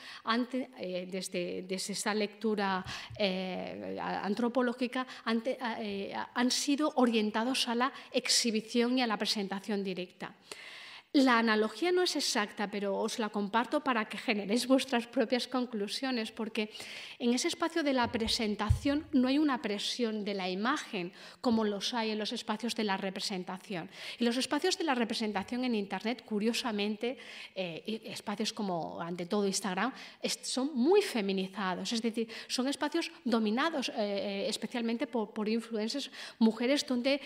eh, desde, esta esa lectura eh, antropológica han sido orientados a la exhibición y a la presentación directa. La analogía no es exacta, pero os la comparto para que generéis vuestras propias conclusiones, porque en ese espacio de la presentación no hay una presión de la imagen como los hay en los espacios de la representación. Y los espacios de la representación en Internet, curiosamente, eh, espacios como ante todo Instagram, son muy feminizados, es decir, son espacios dominados eh, eh, especialmente por, por, influencers mujeres donde,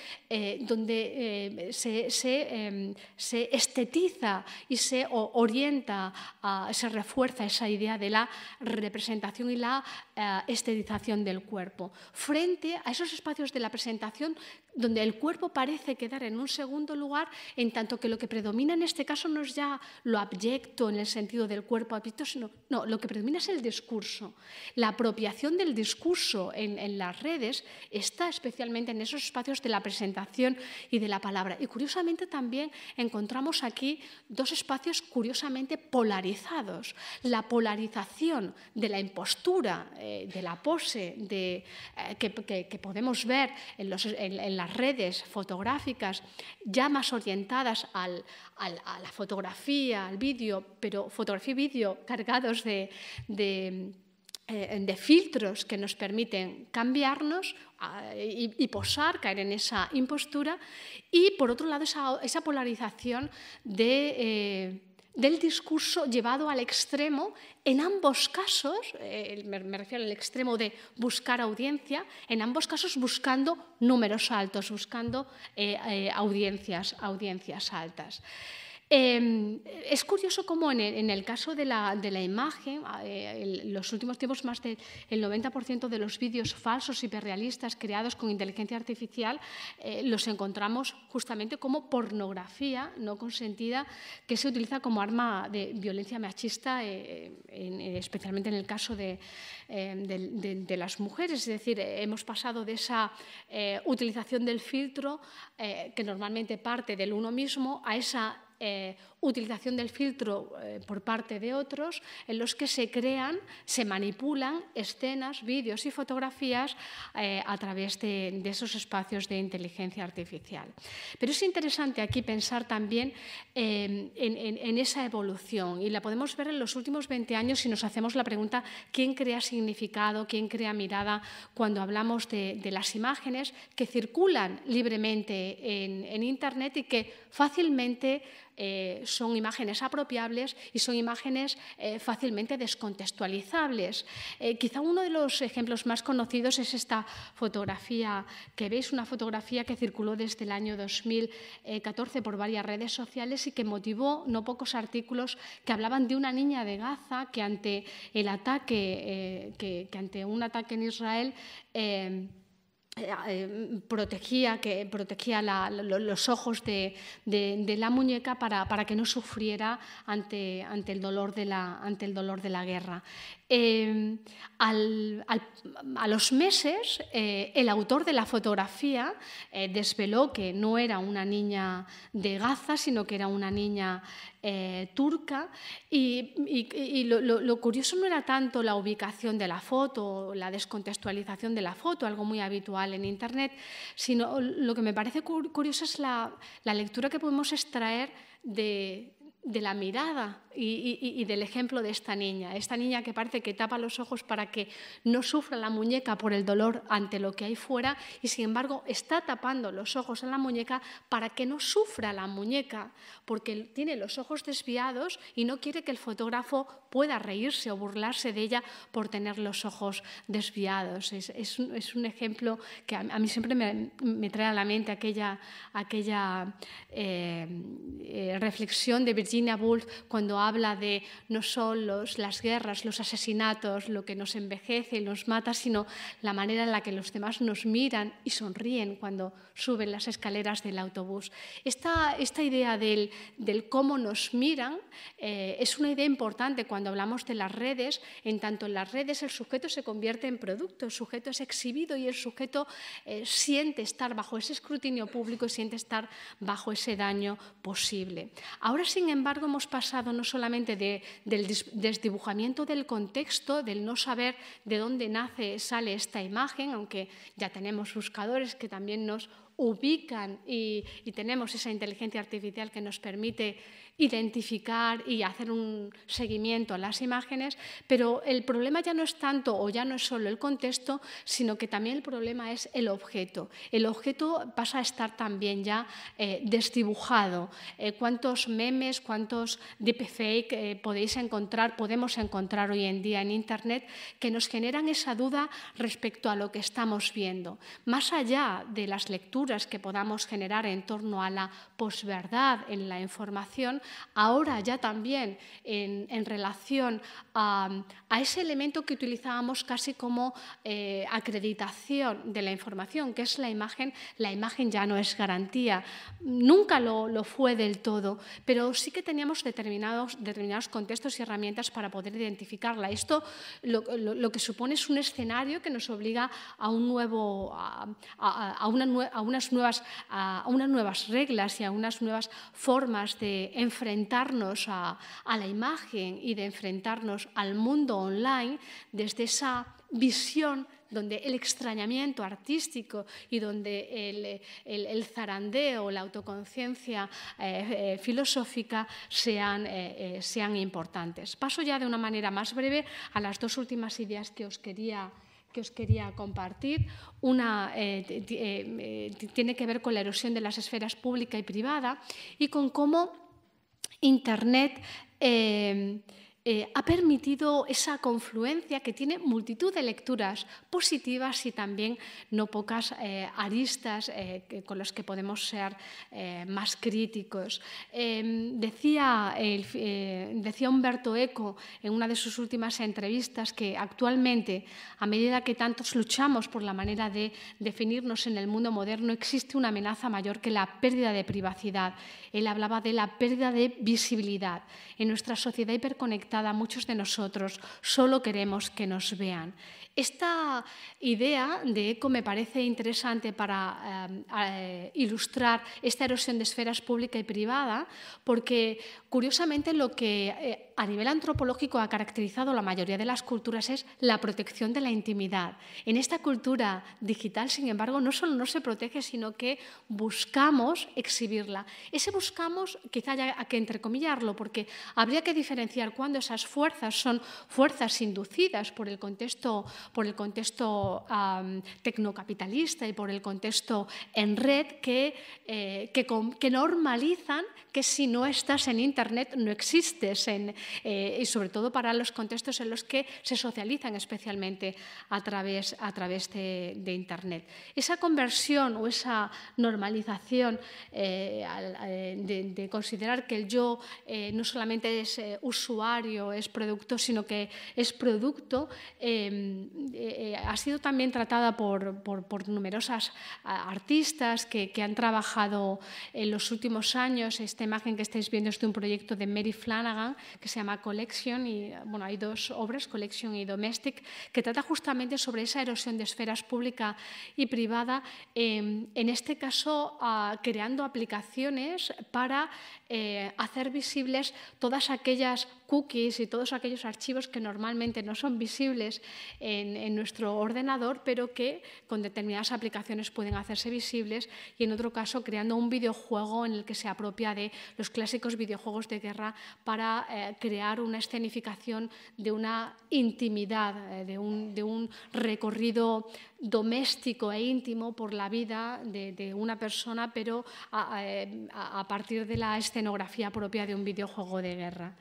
se, se, em, se estetiza y se orienta, se refuerza esa idea de la representación y la eh, estetización del cuerpo. Frente a esos espacios de la presentación donde el cuerpo parece quedar en un segundo lugar, en tanto que lo que predomina en este caso no es ya lo abyecto en el sentido del cuerpo abyecto, sino no, lo que predomina es el discurso. La apropiación del discurso en, las redes está especialmente en esos espacios de la presentación y de la palabra. Y curiosamente también encontramos aquí dos espacios curiosamente polarizados. La polarización de la impostura, eh, de la pose de, eh, que, podemos ver en, los, en, en las redes fotográficas ya más orientadas a la fotografía, al vídeo, pero fotografía y vídeo cargados de, eh, filtros que nos permiten cambiarnos ah, y, posar, caer en esa impostura, y por otro lado esa, polarización de... Eh, del discurso llevado al extremo, en ambos casos, eh, me, refiero al extremo de buscar audiencia, en ambos casos buscando números altos, buscando eh, eh, audiencias, audiencias altas. Em, es curioso cómo en el, caso de la, imagen, ah, eh, los últimos tiempos más del 90% de los vídeos falsos hiperrealistas creados con inteligencia artificial eh, los encontramos justamente como pornografía no consentida que se utiliza como arma de violencia machista, eh, especialmente en el caso em, de, las mujeres. Es decir, hemos pasado de esa utilización del filtro que normalmente parte del uno mismo a esa eh, utilización del filtro eh, por parte de otros, en los que se crean, se manipulan escenas, vídeos y fotografías eh, a través de, esos espacios de inteligencia artificial. Pero es interesante aquí pensar también em, en, esa evolución y la podemos ver en los últimos 20 años si nos hacemos la pregunta quién crea significado, quién crea mirada cuando hablamos de, las imágenes que circulan libremente en Internet y que fácilmente eh, son imágenes apropiables y son imágenes eh, fácilmente descontextualizables. Eh, quizá uno de los ejemplos más conocidos es esta fotografía que veis, una fotografía que circuló desde el año 2014 por varias redes sociales y que motivó no pocos artículos que hablaban de una niña de Gaza que ante el ataque, que, ante un ataque en Israel, eh, eh, protegía, que protegía los ojos de, de, la muñeca para, para, que no sufriera ante, ante, el dolor de la, ante el dolor de la guerra. Em, a los meses, eh, el autor de la fotografía eh, desveló que no era una niña de Gaza, sino que era una niña eh, turca. Y, lo, curioso no era tanto la ubicación de la foto, la descontextualización de la foto, algo muy habitual en Internet, sino lo que me parece curioso es la lectura que podemos extraer de, de la mirada y, del ejemplo de esta niña, esta niña que parece que tapa los ojos para que no sufra la muñeca por el dolor ante lo que hay fuera y sin embargo está tapando los ojos en la muñeca para que no sufra la muñeca, porque tiene los ojos desviados y no quiere que el fotógrafo pueda reírse o burlarse de ella por tener los ojos desviados. Es, un, ejemplo que a, mí siempre me, trae a la mente aquella, aquella eh, eh, reflexión de Virginia Virginia cuando habla de no solo las guerras, los asesinatos, lo que nos envejece y nos mata, sino la manera en la que los demás nos miran y sonríen cuando suben las escaleras del autobús. Esta, esta idea del, del, cómo nos miran eh, es una idea importante cuando hablamos de las redes. En tanto en las redes el sujeto se convierte en producto, el sujeto es exhibido y el sujeto eh, siente estar bajo ese escrutinio público siente estar bajo ese daño posible. Ahora, sin embargo, sin embargo, hemos pasado no solamente del desdibujamiento del contexto, del no saber de dónde nace, sale esta imagen, aunque ya tenemos buscadores que también nos ubican y, y tenemos esa inteligencia artificial que nos permite identificar y hacer un seguimiento a las imágenes, pero el problema ya no es tanto o ya no es solo el contexto, sino que también el problema es el objeto. El objeto pasa a estar también ya eh, desdibujado. Eh, ¿Cuántos memes, cuántos deepfake eh, podéis encontrar, podemos encontrar hoy en día en Internet que nos generan esa duda respecto a lo que estamos viendo? Más allá de las lecturas que podamos generar en torno a la posverdad en la información, ahora ya también en, relación a, ese elemento que utilizábamos casi como eh, acreditación de la información, que es la imagen. La imagen ya no es garantía, nunca lo, lo fue del todo, pero sí que teníamos determinados, determinados contextos y herramientas para poder identificarla. Esto lo, lo, que supone es un escenario que nos obliga a un nuevo, a, a, a unas nuevas, a unas nuevas reglas y a unas nuevas formas de enfrentarnos a, la imagen y de enfrentarnos al mundo online desde esa visión donde el extrañamiento artístico y donde el, el, zarandeo, la autoconciencia eh, eh, filosófica sean, eh, sean, importantes. Paso ya de una manera más breve a las dos últimas ideas que os quería que os quería compartir. Una tiene que ver con la erosión de las esferas pública y privada y con cómo Internet em, eh, ha permitido esa confluencia que tiene multitud de lecturas positivas y también no pocas eh, aristas eh, con las que podemos ser más críticos. decía, decía Humberto Eco en una de sus últimas entrevistas que actualmente, a medida que tantos luchamos por la manera de definirnos en el mundo moderno, existe una amenaza mayor que la pérdida de privacidad. Él hablaba de la pérdida de visibilidad. En nuestra sociedad hiperconectada, muchos de nosotros solo queremos que nos vean. Esta idea de eco me parece interesante para eh, eh, ilustrar esta erosión de esferas pública y privada, porque curiosamente lo que eh, a nivel antropológico ha caracterizado la mayoría de las culturas es la protección de la intimidad. En esta cultura digital, sin embargo, no solo no se protege, sino que buscamos exhibirla. Ese buscamos quizá haya que entrecomillarlo, porque habría que diferenciar cuándo esas fuerzas son fuerzas inducidas por el contexto, por el contexto tecnocapitalista y por el contexto en red que, eh, que, normalizan que si no estás en Internet no existes, en, eh, y sobre todo para los contextos en los que se socializan especialmente a través, a través de, Internet. Esa conversión o esa normalización eh, de, considerar que el yo no solamente es usuario, es producto, sino que es producto, em, eh, eh, ha sido también tratada por, numerosas artistas que, han trabajado en los últimos años. Esta imagen que estáis viendo es de un proyecto de Mary Flanagan que se llama Collection, y bueno, hay dos obras, Collection y Domestic, que trata justamente sobre esa erosión de esferas pública y privada, em, en este caso ah, creando aplicaciones para eh, hacer visibles todas aquellas cookies y todos aquellos archivos que normalmente no son visibles en, nuestro ordenador, pero que con determinadas aplicaciones pueden hacerse visibles y en otro caso creando un videojuego en el que se apropia de los clásicos videojuegos de guerra para eh, crear una escenificación de una intimidad, eh, de, un, recorrido doméstico e íntimo por la vida de, una persona, pero eh, a partir de la escenografía propia de un videojuego de guerra.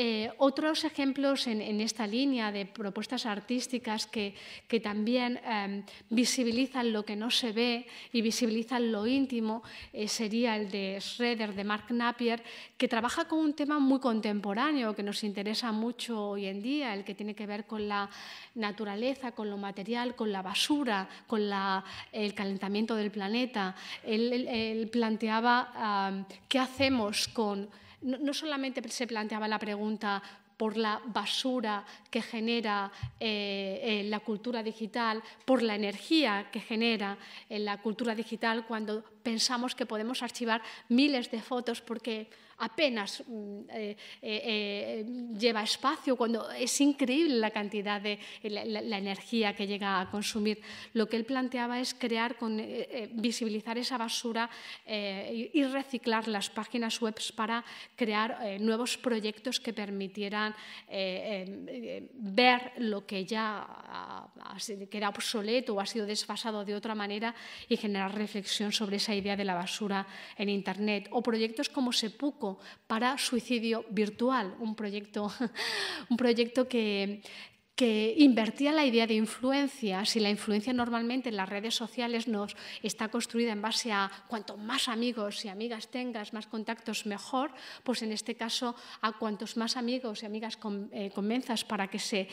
Eh, otros ejemplos en, esta línea de propuestas artísticas que, también em, visibilizan lo que no se ve y visibilizan lo íntimo eh, sería el de Schroeder, de Mark Napier, que trabaja con un tema muy contemporáneo que nos interesa mucho hoy en día, el que tiene que ver con la naturaleza, con lo material, con la basura, con el calentamiento del planeta. él planteaba qué hacemos con no, solamente se planteaba la pregunta por la basura que genera eh, la cultura digital, por la energía que genera la cultura digital cuando pensamos que podemos archivar miles de fotos porque apenas mm, eh, eh, eh, lleva espacio, cuando es increíble la cantidad de la, energía que llega a consumir. Lo que él planteaba es crear, con, visibilizar esa basura y reciclar las páginas web para crear nuevos proyectos que permitieran ver lo que ya que era obsoleto o ha sido desfasado de otra manera y generar reflexión sobre esa idea de la basura en Internet. O proyectos como Sepuco, para Suicidio Virtual, un proyecto, [laughs] un proyecto que, que invertía la idea de influencia, si la influencia normalmente en las redes sociales nos está construida en base a cuanto más amigos y amigas tengas, más contactos, mejor, pues en este caso a cuantos más amigos y amigas con, eh, convenzas para que, se,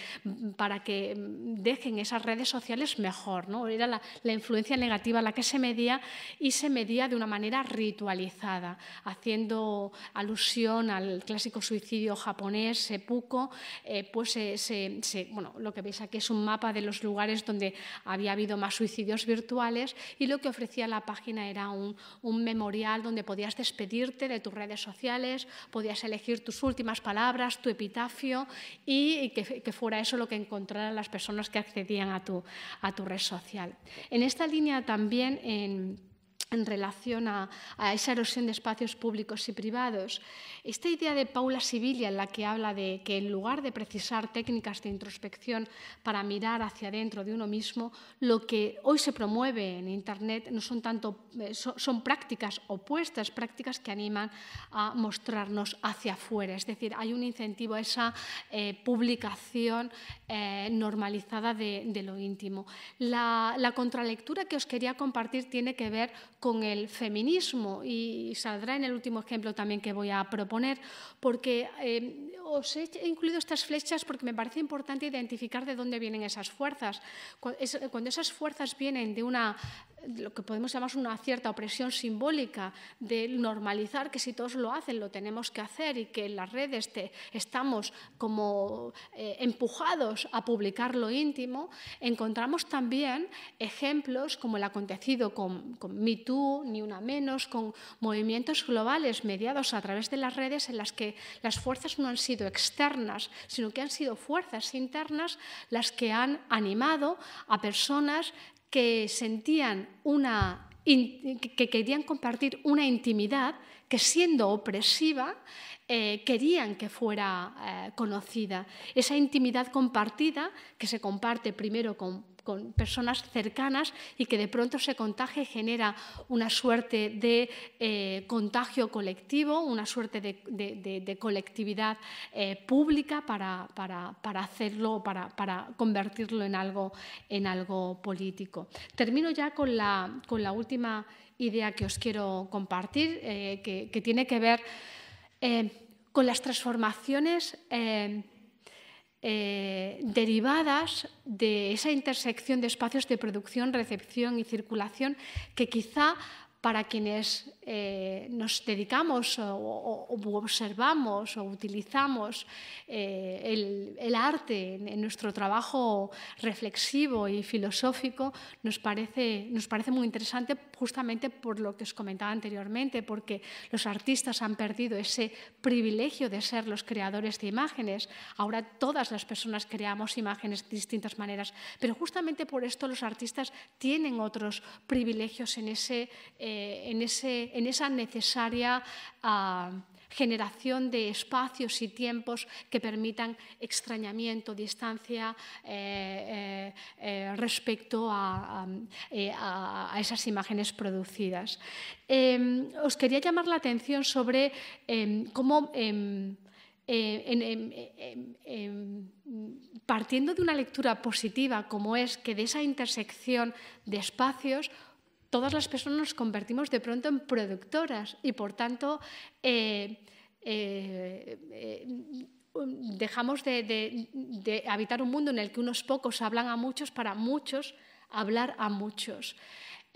para que dejen esas redes sociales, mejor. ¿no? Era la, influencia negativa la que se medía y se medía de una manera ritualizada, haciendo alusión al clásico suicidio japonés, seppuku, eh, pues eh, se, se bueno, lo que veis aquí es un mapa de los lugares donde había habido más suicidios virtuales y lo que ofrecía la página era un, memorial donde podías despedirte de tus redes sociales, podías elegir tus últimas palabras, tu epitafio y, que, que, fuera eso lo que encontraran las personas que accedían a tu, a tu red social. En esta línea también... En, en relación a, esa erosión de espacios públicos y privados. Esta idea de Paula Sibilia, en la que habla de que en lugar de precisar técnicas de introspección para mirar hacia adentro de uno mismo, lo que hoy se promueve en Internet no son tanto eh, son prácticas opuestas, prácticas que animan a mostrarnos hacia afuera. Es decir, hay un incentivo a esa eh, publicación eh, normalizada de, lo íntimo. La, la contralectura que os quería compartir tiene que ver con el feminismo y saldrá en el último ejemplo también que voy a proponer, porque eh, os he incluido estas flechas porque me parece importante identificar de dónde vienen esas fuerzas. Cuando esas fuerzas vienen de una lo que podemos llamar una cierta opresión simbólica de normalizar que si todos lo hacen lo tenemos que hacer y que en las redes te, estamos como eh, empujados a publicar lo íntimo, encontramos también ejemplos como el acontecido con, con Ni Una Menos, con movimientos globales mediados a través de las redes en las que las fuerzas no han sido externas, sino que han sido fuerzas internas las que han animado a personas que sentían una que querían compartir una intimidad que siendo opresiva eh, querían que fuera eh, conocida. Esa intimidad compartida que se comparte primero con con personas cercanas y que de pronto se contagia genera una suerte de eh, contagio colectivo, una suerte de, colectividad eh, pública para, hacerlo, para, convertirlo en algo, en algo político. Termino ya con la, con la última idea que os quiero compartir, eh, que, que, tiene que ver con las transformaciones eh, derivadas de esa intersección de espacios de producción, recepción y circulación que quizá para quienes eh, nos dedicamos o, observamos o utilizamos eh, el, arte en, nuestro trabajo reflexivo y filosófico, nos parece, nos parece muy interesante justamente por lo que os comentaba anteriormente, porque los artistas han perdido ese privilegio de ser los creadores de imágenes. Ahora todas las personas creamos imágenes de distintas maneras, pero justamente por esto los artistas tienen otros privilegios en ese, eh, en ese en esa necesaria ah, generación de espacios y tiempos que permitan extrañamiento, distancia eh, eh, eh, respecto a, esas imágenes producidas. Em, os quería llamar la atención sobre em, cómo... Em, partiendo de una lectura positiva como es que de esa intersección de espacios todas las personas nos convertimos de pronto en productoras y por tanto eh, eh, eh, dejamos de habitar un mundo en el que unos pocos hablan a muchos para muchos hablar a muchos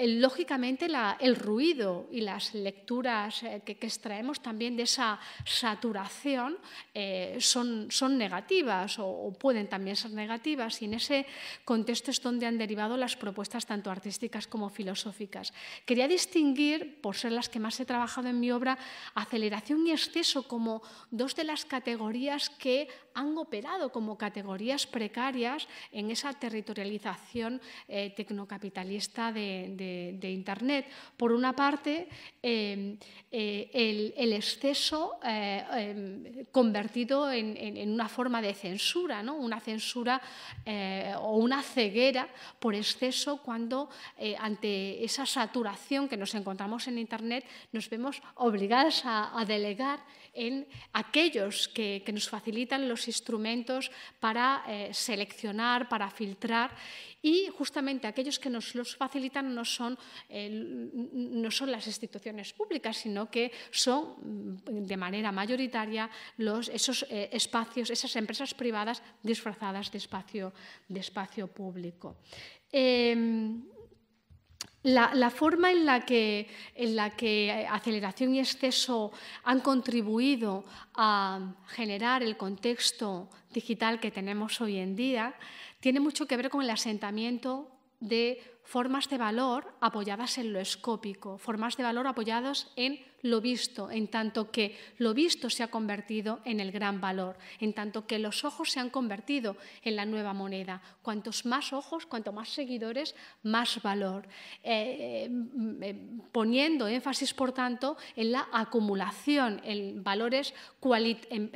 lógicamente el ruido y las lecturas eh, que, extraemos también de esa saturación eh, son, son, negativas o, o, pueden también ser negativas y en ese contexto es donde han derivado las propuestas tanto artísticas como filosóficas. Quería distinguir, por ser las que más he trabajado en mi obra, aceleración y exceso como dos de las categorías que han operado como categorías precarias en esa territorialización eh, tecnocapitalista de, Internet. Por una parte, em, eh, el, exceso eh, em, convertido en, una forma de censura, ¿no? una censura o una ceguera por exceso cuando ante esa saturación que nos encontramos en Internet nos vemos obligados a delegar en aquellos que, nos facilitan los instrumentos para eh, seleccionar, para filtrar y justamente aquellos que nos los facilitan no son, eh, no son las instituciones públicas, sino que son mm, de manera mayoritaria los, esos eh, espacios, esas empresas privadas disfrazadas de espacio, de espacio público. Em, la, forma en la, que, en la que eh, aceleración y exceso han contribuido a generar el contexto digital que tenemos hoy en día tiene mucho que ver con el asentamiento de formas de valor apoyadas en lo escópico, formas de valor apoyadas en lo visto, en tanto que lo visto se ha convertido en el gran valor, en tanto que los ojos se han convertido en la nueva moneda. Cuantos más ojos, cuanto más seguidores, más valor, eh, eh, eh, poniendo énfasis, por tanto, en la acumulación, en valores,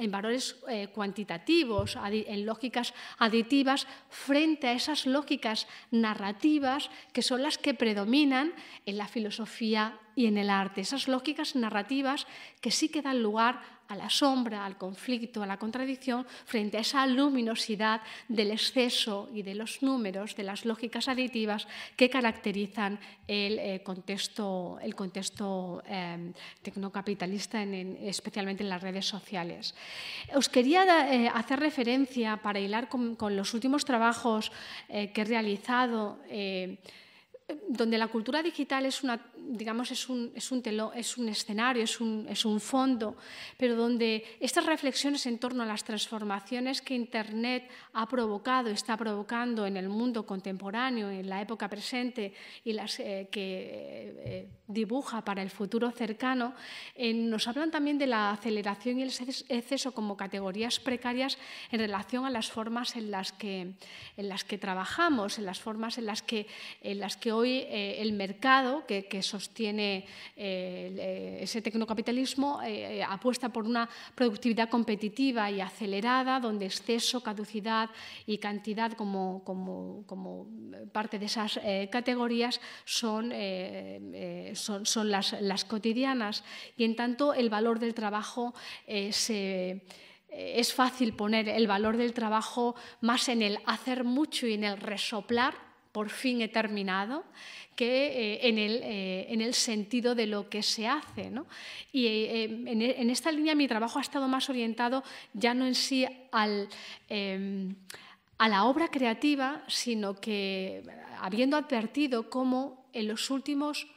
valores cuantitativos, en lógicas aditivas, frente a esas lógicas narrativas que son las que predominan en la filosofía y en el arte, esas lógicas narrativas que sí que dan lugar a la sombra, al conflicto, a la contradicción, frente a esa luminosidad del exceso y de los números, de las lógicas aditivas que caracterizan el eh, contexto, el contexto em, tecnocapitalista, especialmente en las redes sociales. Os quería eh, hacer referencia para hilar con los últimos trabajos eh, que he realizado donde la cultura digital es una, digamos, es un, es un, es un escenario, es un, es un, fondo, pero donde estas reflexiones en torno a las transformaciones que Internet ha provocado, está provocando en el mundo contemporáneo, en la época presente y las eh, que eh, dibuja para el futuro cercano, eh, nos hablan también de la aceleración y el exceso como categorías precarias en relación a las formas en las que, en las que trabajamos, en las formas en las que, en las que hoy eh, el mercado que, sostiene eh, eh, ese tecnocapitalismo apuesta por una productividad competitiva y acelerada, donde exceso, caducidad y cantidad como, parte de esas categorías son, son, las, cotidianas. Y en tanto el valor del trabajo es fácil poner el valor del trabajo más en el hacer mucho y en el resoplar por fin he terminado, que eh, eh, en, el, sentido de lo que se hace. Y eh, en, esta línea mi trabajo ha estado más orientado ya no en sí al em, a la obra creativa, sino que habiendo advertido cómo en los últimos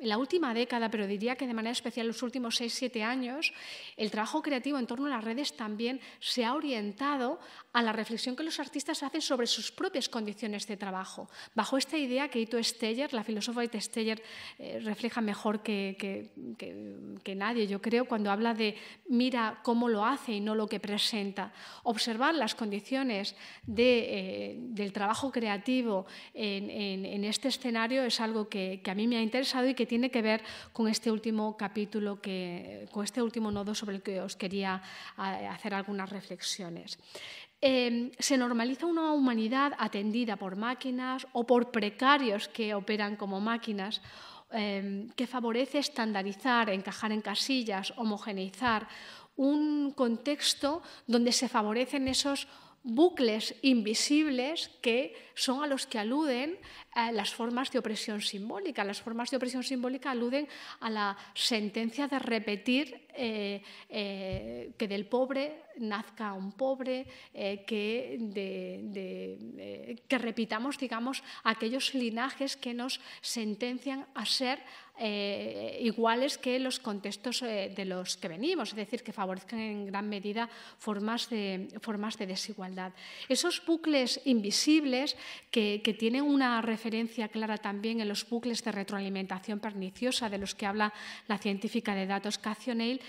en la última década, pero diría que de manera especial los últimos seis siete años, el trabajo creativo en torno a las redes también se ha orientado a la reflexión que los artistas hacen sobre sus propias condiciones de trabajo, bajo esta idea que Ito Steyer, la filósofa Ito Steyer, eh, refleja mejor que, nadie, yo creo, cuando habla de mira cómo lo hace y no lo que presenta. Observar las condiciones eh, del trabajo creativo en, este escenario es algo que, a mí me ha interesado y que tiene que ver con este último capítulo, con este último nodo sobre el que os quería eh, hacer algunas reflexiones. Em, se normaliza una humanidad atendida por máquinas o por precarios que operan como máquinas, em, que favorece estandarizar, encajar en casillas, homogeneizar un contexto donde se favorecen esos bucles invisibles que son a los que aluden eh, las formas de opresión simbólica. Las formas de opresión simbólica aluden a la sentencia de repetir eh, eh, que del pobre nazca un pobre, que, que repitamos, digamos, aquellos linajes que nos sentencian a ser eh, iguales que los contextos eh, de los que venimos, es decir, que favorezcan en gran medida formas de, formas de desigualdad. Esos bucles invisibles que, que tienen una referencia clara también en los bucles de retroalimentación perniciosa de los que habla la científica de datos Cacioneil,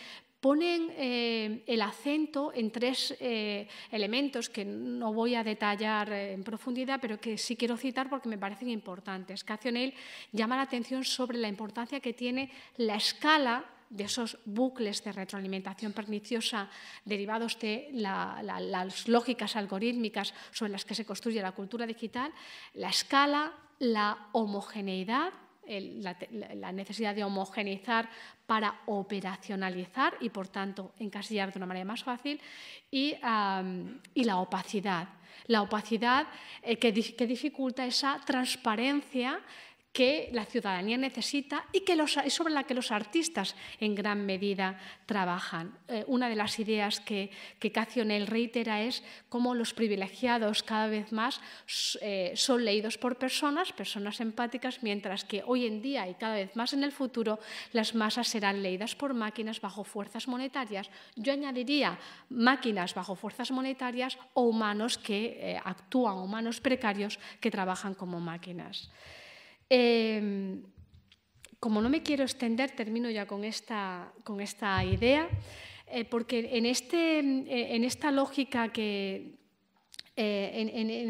ponen eh, el acento en tres eh, elementos que no voy a detallar eh, en profundidad, pero que sí quiero citar porque me parecen importantes. Cacionel llama la atención sobre la importancia que tiene la escala de esos bucles de retroalimentación perniciosa derivados de las lógicas algorítmicas sobre las que se construye la cultura digital, la escala, la homogeneidad la, necesidad de homogeneizar para operacionalizar y, por tanto, encasillar de una manera más fácil, y, la opacidad. La opacidad eh, que, que dificulta esa transparencia que la ciudadanía necesita y que sobre la que los artistas en gran medida trabajan. Eh, una de las ideas que, que Nel reitera es cómo los privilegiados cada vez más eh, son leídos por personas, personas empáticas, mientras que hoy en día y cada vez más en el futuro las masas serán leídas por máquinas bajo fuerzas monetarias. Yo añadiría máquinas bajo fuerzas monetarias o humanos que eh, actúan, humanos precarios que trabajan como máquinas. Em, como no me quiero extender, termino ya con esta, con esta idea, eh, porque en, este, eh, en esta lógica que, eh,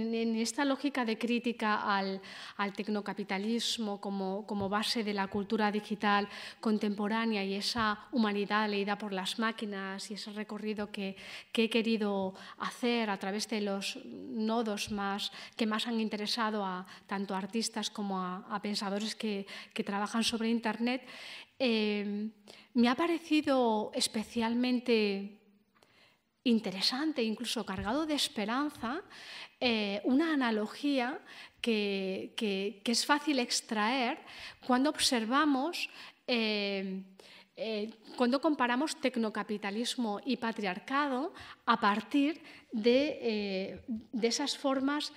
en, esta lógica de crítica al, al tecnocapitalismo como, base de la cultura digital contemporánea y esa humanidad leída por las máquinas y ese recorrido que, he querido hacer a través de los nodos más, que más han interesado a tanto artistas como a, pensadores que, trabajan sobre Internet, eh, me ha parecido especialmente interesante, incluso cargado de esperanza, eh, una analogía que, es fácil extraer cuando observamos, eh, eh, cuando comparamos tecnocapitalismo y patriarcado a partir de, esas formas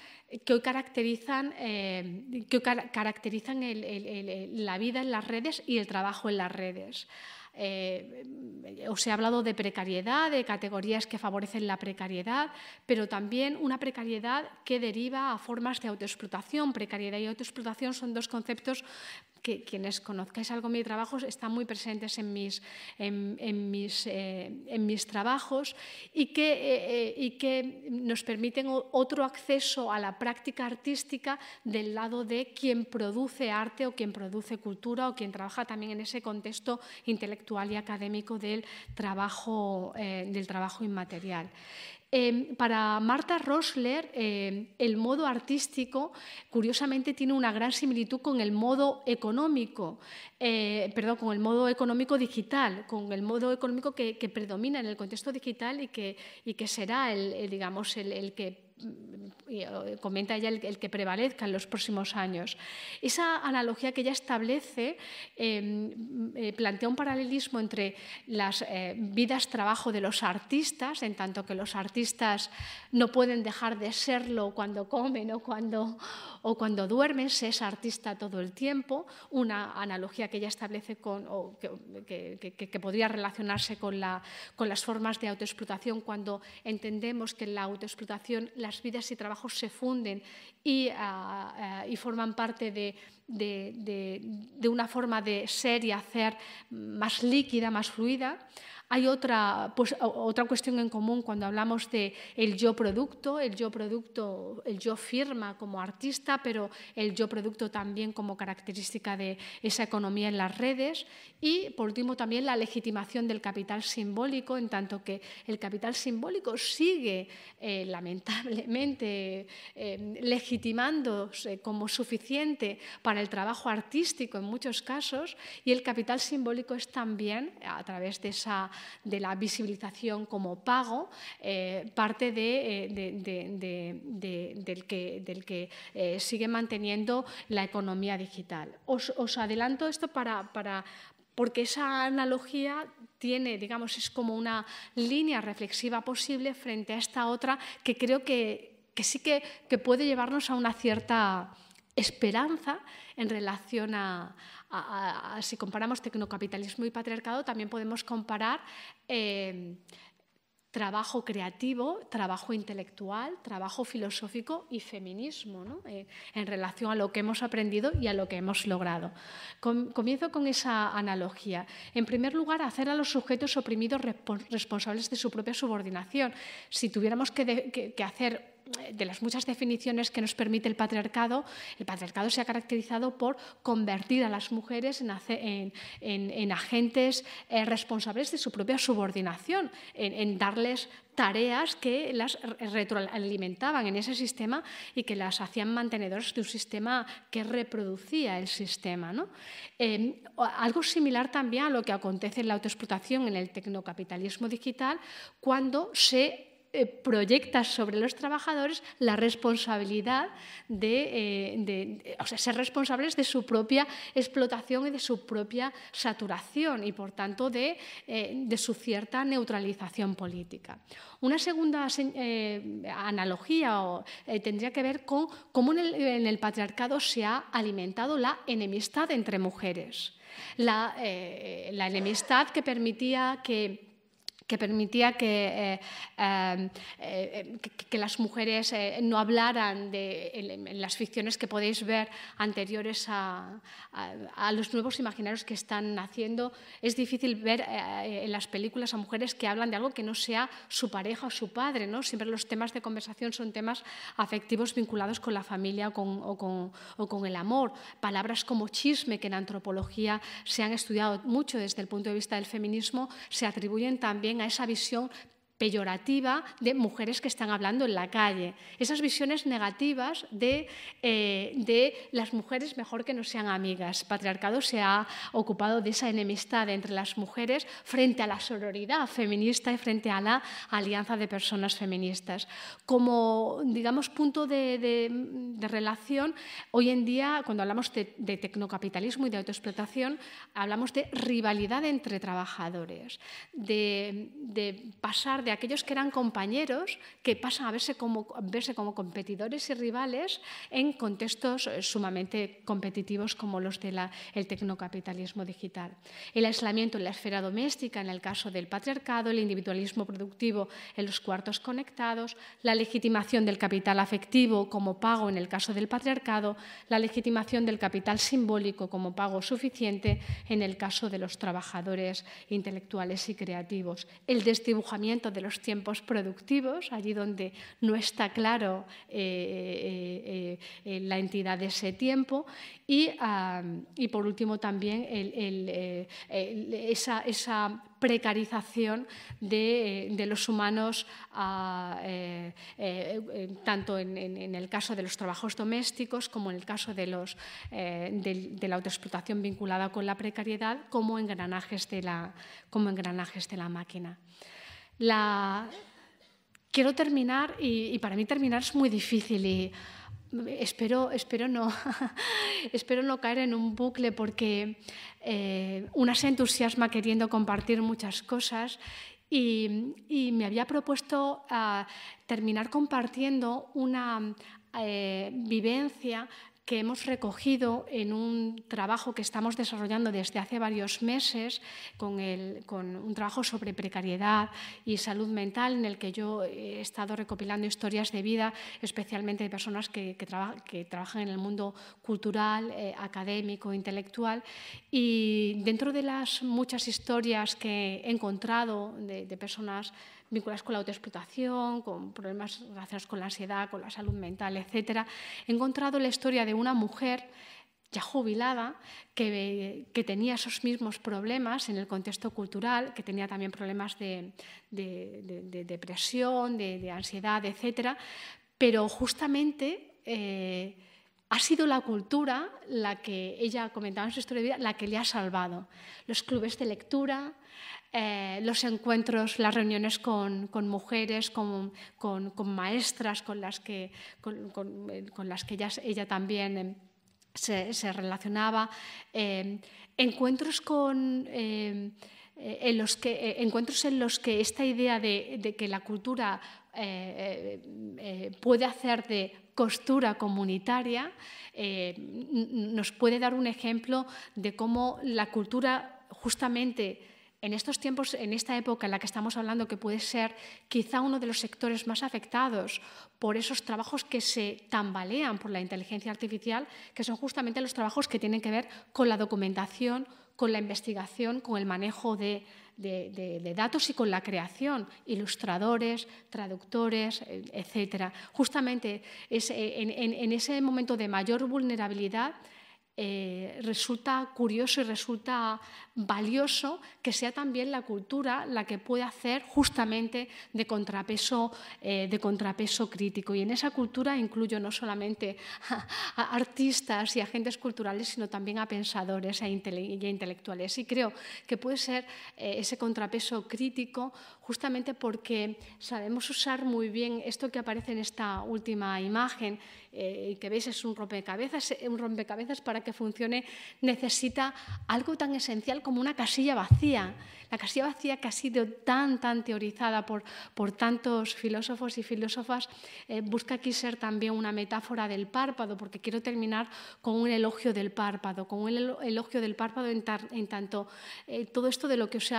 que hoy caracterizan, que caracterizan la vida en las redes y el trabajo en las redes. Eh, os he hablado de precariedad, de categorías que favorecen la precariedad, pero también una precariedad que deriva a formas de autoexplotación. Precariedad y autoexplotación son dos conceptos que quienes conozcáis algo de mi trabajo están muy presentes en mis, en, mis, eh, en mis trabajos y que, eh, eh, y que nos permiten otro acceso a la práctica artística del lado de quien produce arte o quien produce cultura o quien trabaja también en ese contexto intelectual y académico del trabajo, del trabajo inmaterial. Em, para Marta Rosler, em, el modo artístico, curiosamente, tiene una gran similitud con el modo económico, eh, perdón, con el modo económico digital, con el modo económico que, predomina en el contexto digital y que, que será el, digamos, el que eh, comenta ella, el, que prevalezca en los próximos años. Esa analogía que ella establece em, eh, plantea un paralelismo entre las eh, vidas-trabajo de los artistas, en tanto que los artistas no pueden dejar de serlo cuando comen o cuando, o cuando duermen, se es artista todo el tiempo, una analogía que ella establece con, que, podría relacionarse con, la, con las formas de autoexplotación cuando entendemos que la autoexplotación vidas y trabajos se funden y, ah, ah, forman parte de, una forma de ser y hacer más líquida, más fluida, hay otra, pues, otra cuestión en común cuando hablamos de el yo producto, el yo producto, el yo firma como artista, pero el yo producto también como característica de esa economía en las redes. Y por último también la legitimación del capital simbólico, en tanto que el capital simbólico sigue eh, lamentablemente legitimando eh, legitimándose como suficiente para el trabajo artístico en muchos casos y el capital simbólico es también, a través de esa de la visibilización como pago, eh, parte eh, del que, eh, sigue manteniendo la economía digital. Os, adelanto esto para, porque esa analogía tiene, digamos, es como una línea reflexiva posible frente a esta otra que creo que, sí que, puede llevarnos a una cierta esperanza en relación a, si comparamos tecnocapitalismo y patriarcado, también podemos comparar eh, trabajo creativo, trabajo intelectual, trabajo filosófico y feminismo, eh, en relación a lo que hemos aprendido y a lo que hemos logrado. comienzo con esa analogía. En primer lugar, hacer a los sujetos oprimidos responsables de su propia subordinación. Si tuviéramos que, que hacer de las muchas definiciones que nos permite el patriarcado, el patriarcado se ha caracterizado por convertir a las mujeres en, en, agentes eh, responsables de su propia subordinación, en darles tareas que las retroalimentaban en ese sistema y que las hacían mantenedores de un sistema que reproducía el sistema. ¿no? Em, algo similar también a lo que acontece en la autoexplotación en el tecnocapitalismo digital, cuando se eh, proyecta sobre los trabajadores la responsabilidad de, eh, ser responsables de su propia explotación y de su propia saturación y, por tanto, de, eh, su cierta neutralización política. Una segunda analogía tendría que ver con cómo en el, patriarcado se ha alimentado la enemistad entre mujeres. la, enemistad que permitía que que permitía eh, em, eh, que, que, las mujeres eh, no hablaran de, las ficciones que podéis ver anteriores a, a, los nuevos imaginarios que están naciendo. Es difícil ver en las películas a mujeres que hablan de algo que no sea su pareja o su padre. ¿no? Siempre los temas de conversación son temas afectivos vinculados con la familia o con, con, o con el amor. Palabras como chisme, que en antropología se han estudiado mucho desde el punto de vista del feminismo, se atribuyen también esa visión peyorativa de mujeres que están hablando en la calle, esas visiones negativas de, eh, de las mujeres mejor que no sean amigas. Patriarcado se ha ocupado de esa enemistad entre las mujeres frente a la sororidad feminista y frente a la alianza de personas feministas. Como, digamos, punto de, de, relación, hoy en día, cuando hablamos de, de tecnocapitalismo y de autoexplotación, hablamos de rivalidad entre trabajadores, de pasar de aquellos que eran compañeros que pasan a verse como, verse como competidores y rivales en contextos eh, sumamente competitivos como los del de tecnocapitalismo digital. El aislamiento en la esfera doméstica, en el caso del patriarcado, el individualismo productivo en los cuartos conectados, la legitimación del capital afectivo como pago en el caso del patriarcado, la legitimación del capital simbólico como pago suficiente en el caso de los trabajadores intelectuales y creativos, el desdibujamiento de los tiempos productivos, allí donde no está claro eh, eh, eh, la entidad de ese tiempo, y, por último también esa, precarización de, los humanos, ah, tanto en, el caso de los trabajos domésticos como en el caso de, la autoexplotación vinculada con la precariedad, como engranajes como engranajes de la máquina. La... Quiero terminar y, para mí terminar es muy difícil y espero, espero, no, [laughs] espero no caer en un bucle porque eh, una se entusiasma queriendo compartir muchas cosas y, me había propuesto ah, terminar compartiendo una eh, vivencia que hemos recogido en un trabajo que estamos desarrollando desde hace varios meses con, con, un trabajo sobre precariedad y salud mental en el que yo he estado recopilando historias de vida, especialmente de personas que, que, trabajan en el mundo cultural, eh, académico, intelectual. Y dentro de las muchas historias que he encontrado de, de personas vinculadas con la autoexplotación, con problemas relacionados con la ansiedad, con la salud mental, etc. He encontrado la historia de una mujer ya jubilada, que, tenía esos mismos problemas en el contexto cultural, que tenía también problemas de, depresión, de, ansiedad, etc. Pero justamente eh, ha sido la cultura la que ella comentaba en su historia de vida, la que le ha salvado. Los clubes de lectura, eh, los encuentros, las reuniones con, mujeres, con, maestras con las que, con, eh, las que ella, también eh, se, relacionaba, encuentros en los que, encuentros en los que esta idea de, que la cultura puede hacer de costura comunitaria, nos puede dar un ejemplo de cómo la cultura justamente en estos tiempos, en esta época en la que estamos hablando, que puede ser quizá uno de los sectores más afectados por esos trabajos que se tambalean por la inteligencia artificial, que son justamente los trabajos que tienen que ver con la documentación, con la investigación, con el manejo de, datos y con la creación, ilustradores, traductores, etc. Justamente es eh, en ese momento de mayor vulnerabilidad eh, resulta curioso y resulta valioso que sea también la cultura la que pueda hacer justamente de contrapeso, eh, de contrapeso crítico. Y en esa cultura incluyo no solamente a, artistas y agentes culturales, sino también a pensadores e, intelectuales. Y creo que puede ser eh, ese contrapeso crítico justamente porque sabemos usar muy bien esto que aparece en esta última imagen eh, que veis es un rompecabezas, eh, un rompecabezas para que funcione necesita algo tan esencial como una casilla vacía. La casilla vacía que ha sido tan, tan teorizada por, por tantos filósofos y filósofas eh, busca aquí ser también una metáfora del párpado, porque quiero terminar con un elogio del párpado, con un elogio del párpado en, tanto todo esto de lo que os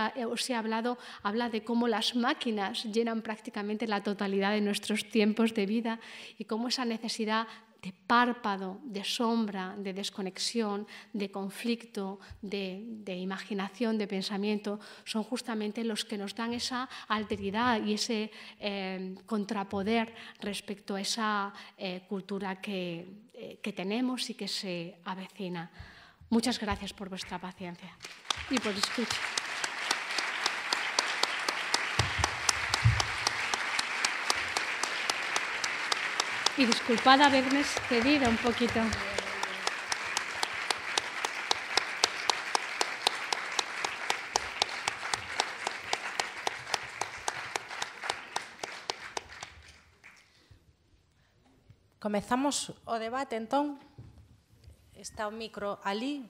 he hablado habla de cómo las máquinas llenan prácticamente la totalidad de nuestros tiempos de vida y cómo esa necesidad de párpado, de sombra, de desconexión, de conflicto, de, imaginación, de pensamiento, son justamente los que nos dan esa alteridad y ese eh, contrapoder respecto a esa eh, cultura que, eh, que tenemos y que se avecina. Muchas gracias por vuestra paciencia y por escuchar. y disculpad haberme excedido un poquito. Comezamos o debate, entón. Está o micro ali.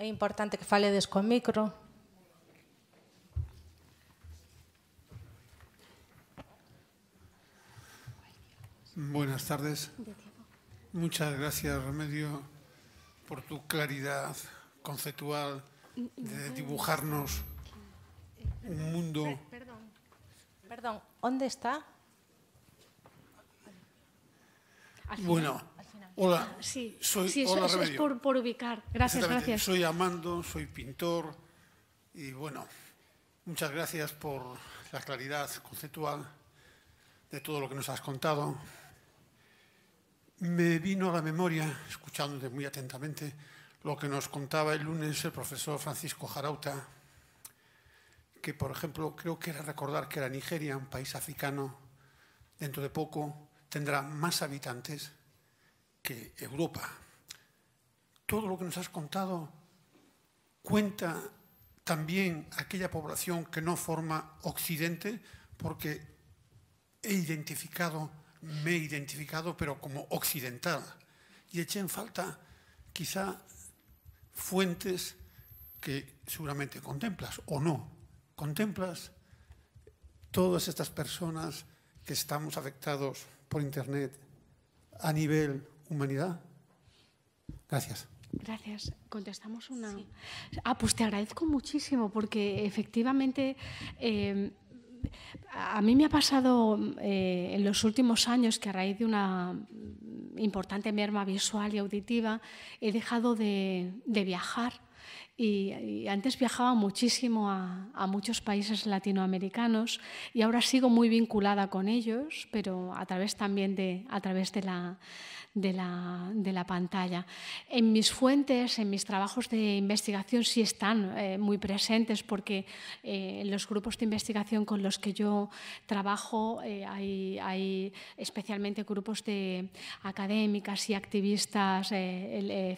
É importante que faledes con micro. Buenas tardes. Muchas gracias, Remedio, por tu claridad conceptual mm, mm, de mm. dibujarnos eh, un mundo. Eh, perdón, ¿dónde está? bueno, hola, ah, sí, soy por, ubicar. Gracias, gracias. Soy Amando, soy pintor y bueno, muchas gracias por la claridad conceptual de todo lo que nos has contado me vino a la memoria, escuchándote muy atentamente, lo que nos contaba el lunes el profesor Francisco Jarauta, que por ejemplo creo que era recordar que la Nigeria, un país africano, dentro de poco tendrá más habitantes que Europa. Todo lo que nos has contado cuenta también aquella población que no forma Occidente, porque he identificado me he identificado, pero como occidental. Y eché en falta quizá fuentes que seguramente contemplas o no. Contemplas todas estas personas que estamos afectados por Internet a nivel humanidad. Gracias. Gracias. Contestamos una. Ah, pues te agradezco muchísimo porque efectivamente... Eh, a mí me ha pasado eh, en los últimos años que a raíz de una importante merma visual y auditiva he dejado de viajar y, antes viajaba muchísimo a, muchos países latinoamericanos y ahora sigo muy vinculada con ellos, pero a través también de, a través de, la, de, la, de la pantalla. En mis fuentes, en mis trabajos de investigación sí están eh, muy presentes porque eh, en los grupos de investigación con los que yo trabajo eh, hay, hay, especialmente grupos de académicas y activistas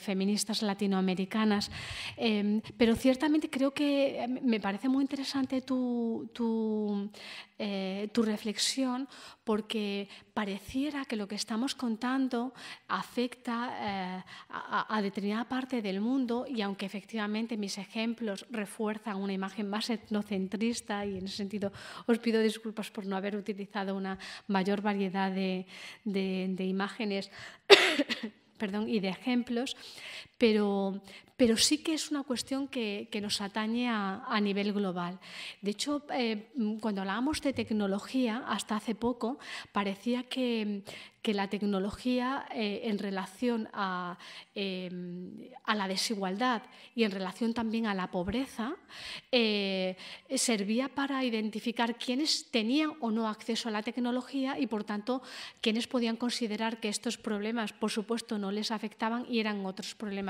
feministas latinoamericanas. Em, Em, pero ciertamente creo que em, me parece muy interesante eh, tu, reflexión porque pareciera que lo que estamos contando afecta eh, a, determinada parte del mundo y aunque efectivamente mis ejemplos refuerzan una imagen más etnocentrista y en ese sentido os pido disculpas por no haber utilizado una mayor variedad de, imágenes. [coughs] y de ejemplos, pero, sí que es una cuestión que, nos atañe a, nivel global. De hecho, eh, cuando hablábamos de tecnología, hasta hace poco, parecía que, la tecnología eh, en relación eh, a, la desigualdad y en relación también a la pobreza servía para identificar quiénes tenían o no acceso a la tecnología y, por tanto, quiénes podían considerar que estos problemas, por supuesto, no les afectaban y eran otros problemas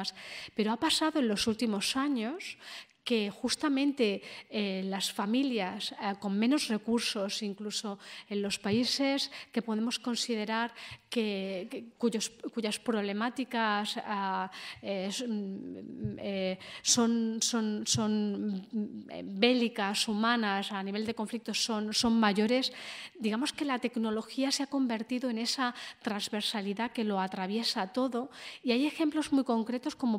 pero ha pasado en los últimos años que justamente eh, las familias eh, con menos recursos, incluso en los países que podemos considerar cuyas problemáticas ah, eh, son, mm, eh, mm, bélicas, humanas, a nivel de conflictos son, mayores, digamos que la tecnología se ha convertido en esa transversalidad que lo atraviesa todo y hay ejemplos muy concretos como,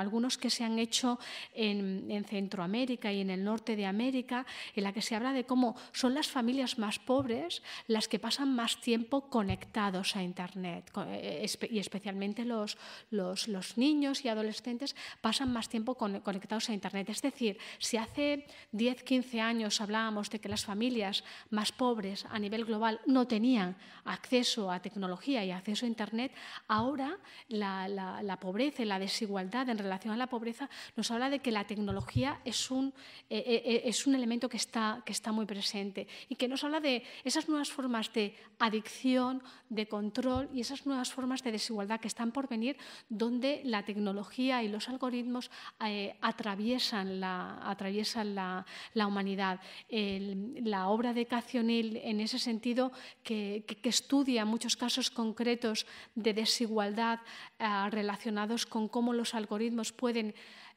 algunos que se han hecho en Centroamérica y en el norte de América, en la que se habla de cómo son las familias más pobres las que pasan más tiempo conectados a Internet eh, eh, y especialmente los, los, niños y adolescentes pasan más tiempo conectados a Internet. Es decir, si hace 10, 15 años hablábamos de que las familias más pobres a nivel global no tenían acceso a tecnología y acceso a Internet, ahora la, pobreza y la desigualdad en relación a la pobreza nos habla de que la tecnología es un, eh, es un elemento que está, que está muy presente y que nos habla de esas nuevas formas de adicción, de control y esas nuevas formas de desigualdad que están por venir, donde la tecnología y los algoritmos eh, atraviesan, la, atraviesan la, humanidad. la obra de Cacionil, en ese sentido, que, estudia muchos casos concretos de desigualdad eh, relacionados con cómo los algoritmos pueden...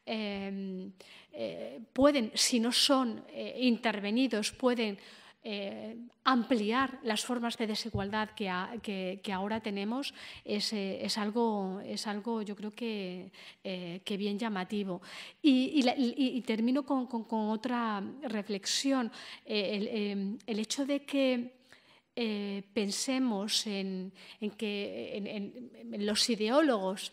Eh, pueden, si no son intervenidos, pueden eh, ampliar las formas de desigualdad que, ahora tenemos eh, es, algo, es algo, yo creo que, eh, que bien llamativo. Y, termino con, otra reflexión. Em, el, hecho de que pensemos en, que los ideólogos,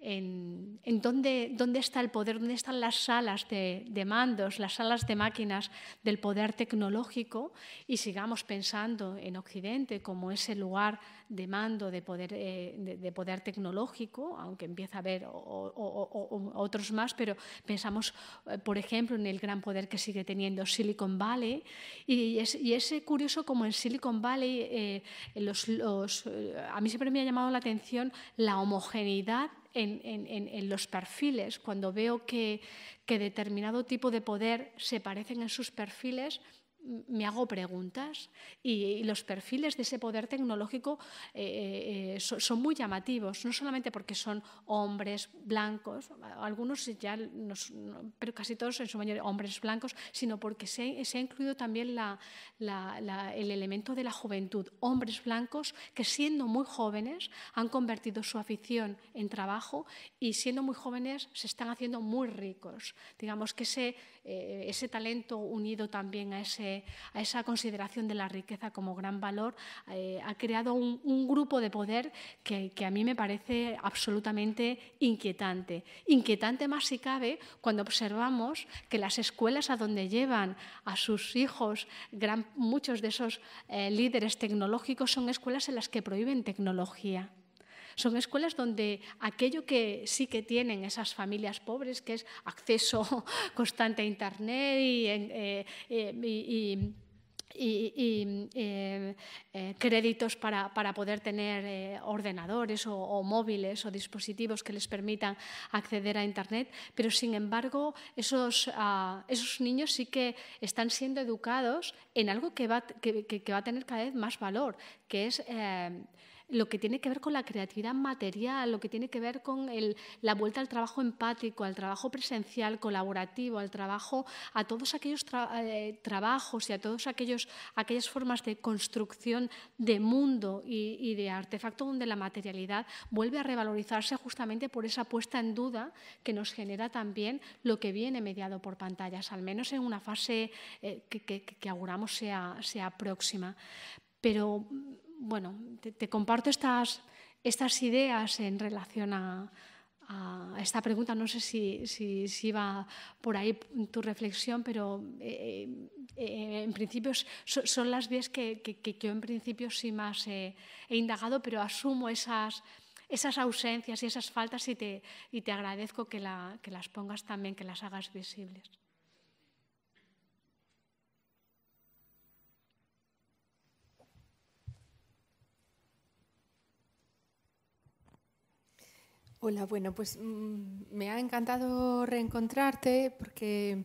en, dónde, dónde, está el poder, dónde están las salas de, mandos, las salas de máquinas del poder tecnológico y sigamos pensando en Occidente como ese lugar de mando de poder, eh, de, poder tecnológico, aunque empieza a haber otros más, pero pensamos, eh, por ejemplo, en el gran poder que sigue teniendo Silicon Valley y es, y es curioso como en Silicon Valley eh, los, a mí siempre me ha llamado la atención la homogeneidad en, los perfiles, cuando veo que determinado tipo de poder se parecen en sus perfiles, me hago preguntas y, los perfiles de ese poder tecnológico eh, eh, eh, son, muy llamativos, no solamente porque son hombres blancos, algunos ya, pero casi todos en su mayoría hombres blancos, sino porque se, se ha incluido también la, el elemento de la juventud, hombres blancos que siendo muy jóvenes han convertido su afición en trabajo y siendo muy jóvenes se están haciendo muy ricos. Digamos que ese, ese talento unido también a ese a esa consideración de la riqueza como gran valor, eh, ha creado un, grupo de poder que, a mí me parece absolutamente inquietante. Inquietante más si cabe cuando observamos que las escuelas a donde llevan a sus hijos, muchos de esos eh, líderes tecnológicos son escuelas en las que prohíben tecnología. Son escuelas donde aquello que sí que tienen esas familias pobres, que es acceso [laughs] constante a Internet y, créditos para, poder tener eh, ordenadores o, móviles o dispositivos que les permitan acceder a Internet. Pero, sin embargo, esos, ah, esos niños sí que están siendo educados en algo que va a tener cada vez más valor, que es eh, lo que tiene que ver con la creatividad material, lo que tiene que ver con la vuelta al trabajo empático, al trabajo presencial, colaborativo, al trabajo, a todos aquellos eh, trabajos y a todas aquellas formas de construcción de mundo y, de artefacto donde la materialidad vuelve a revalorizarse justamente por esa puesta en duda que nos genera también lo que viene mediado por pantallas, al menos en una fase eh, que, auguramos sea, sea próxima. Pero bueno, te, comparto estas, ideas en relación a, esta pregunta. No sé si, va por ahí tu reflexión, pero eh, eh, eh, en principio son las vías que, yo en principio sí más he indagado, pero asumo esas, ausencias y esas faltas y te, agradezco que las pongas también, que las hagas visibles. Hola, bueno, pues mm, me ha encantado reencontrarte porque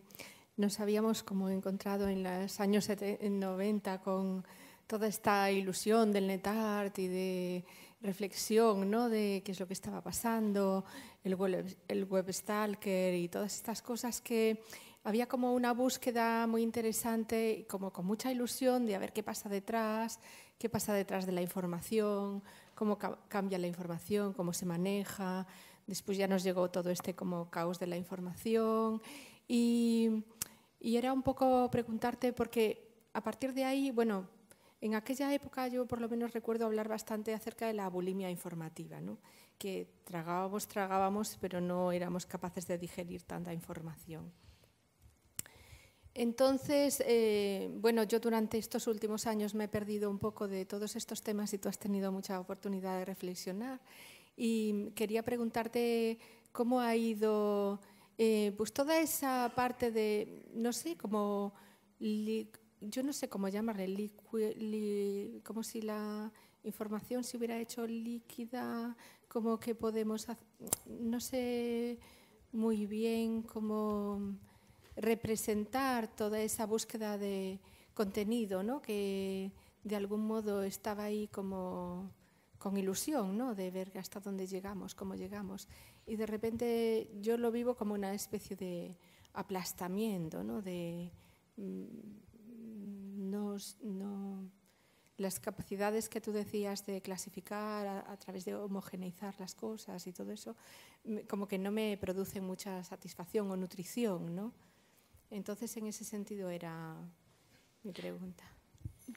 nos habíamos como encontrado en los años 90 con toda esta ilusión del NetArt y de reflexión de qué es lo que estaba pasando, el web, stalker y todas estas cosas que había como una búsqueda muy interesante como con mucha ilusión de a ver qué pasa detrás qué pasa detrás de la información, cómo cambia la información, cómo se maneja. Después ya nos llegó todo este como caos de la información y, era un poco preguntarte porque a partir de ahí, bueno, en aquella época yo por lo menos recuerdo hablar bastante acerca de la bulimia informativa, que tragábamos, tragábamos, pero no éramos capaces de digerir tanta información. Entonces, eh, bueno, yo durante estos últimos años me he perdido un poco de todos estos temas y tú has tenido mucha oportunidad de reflexionar. Y quería preguntarte cómo ha ido, eh, pues toda esa parte de, no sé, como, yo no sé cómo llamarle, como si la información se hubiera hecho líquida, como que podemos, no sé muy bien cómo representar toda esa búsqueda de contenido, ¿no? que de algún modo estaba ahí como con ilusión ¿no? de ver hasta dónde llegamos, cómo llegamos. Y de repente yo lo vivo como una especie de aplastamiento, ¿no? de mm, las capacidades que tú decías de clasificar a, través de homogeneizar las cosas y todo eso, como que no me producen mucha satisfacción o nutrición, ¿no? Entonces, en ese sentido era mi pregunta.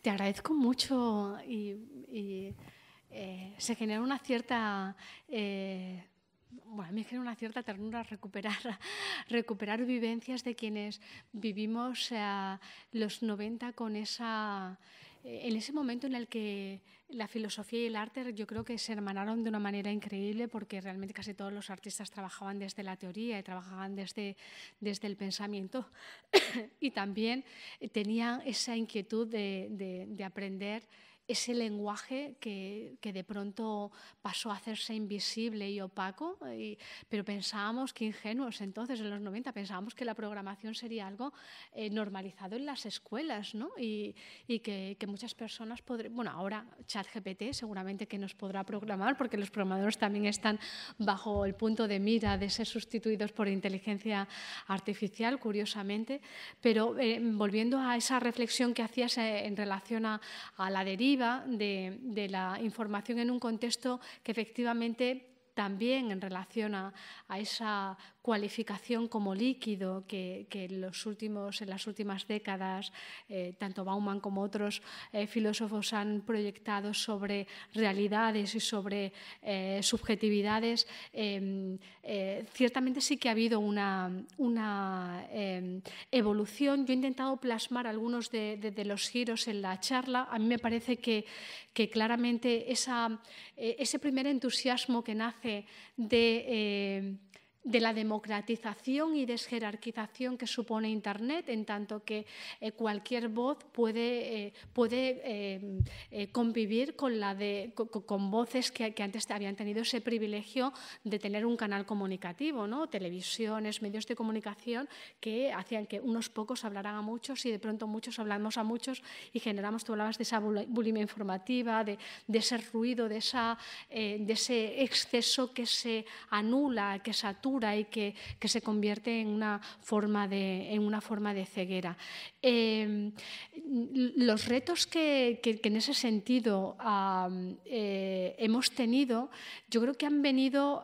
Te agradezco mucho y, eh, se genera una cierta... Eh, bueno, a mí genera una cierta ternura recuperar, [laughs] recuperar vivencias de quienes vivimos eh, los 90 con esa, en ese momento en el que la filosofía y el arte yo creo que se hermanaron de una manera increíble porque realmente casi todos los artistas trabajaban desde la teoría y trabajaban desde, desde el pensamiento [coughs] y también tenían esa inquietud de aprender ese lenguaje que, de pronto pasó a hacerse invisible y opaco, pero pensábamos que ingenuos entonces, en los 90, pensábamos que la programación sería algo eh, normalizado en las escuelas ¿no? y, que, muchas personas podrían, bueno, ahora ChatGPT seguramente que nos podrá programar porque los programadores también están bajo el punto de mira de ser sustituidos por inteligencia artificial, curiosamente, pero eh, volviendo a esa reflexión que hacías eh, en relación a, a la deriva, de, la información en un contexto que efectivamente también en relación a, esa cualificación como líquido que, en, los últimos, en las últimas décadas eh, tanto Bauman como otros eh, filósofos han proyectado sobre realidades y sobre eh, subjetividades, em, ciertamente sí que ha habido una, em, evolución. Yo he intentado plasmar algunos de, los giros en la charla. A mí me parece que, claramente ese primer entusiasmo que nace de de la democratización y desjerarquización que supone Internet, en tanto que eh, cualquier voz puede, eh, eh, convivir con, la de, con, voces que, antes habían tenido ese privilegio de tener un canal comunicativo, ¿no? televisiones, medios de comunicación que hacían que unos pocos hablaran a muchos y de pronto muchos hablamos a muchos y generamos, tú hablabas de esa bulimia informativa, de, de ese ruido, de, esa, de ese exceso que se anula, que satura y que, se convierte en una forma de, en una forma de ceguera. Em, los retos que, en ese sentido eh, hemos tenido, yo creo que han venido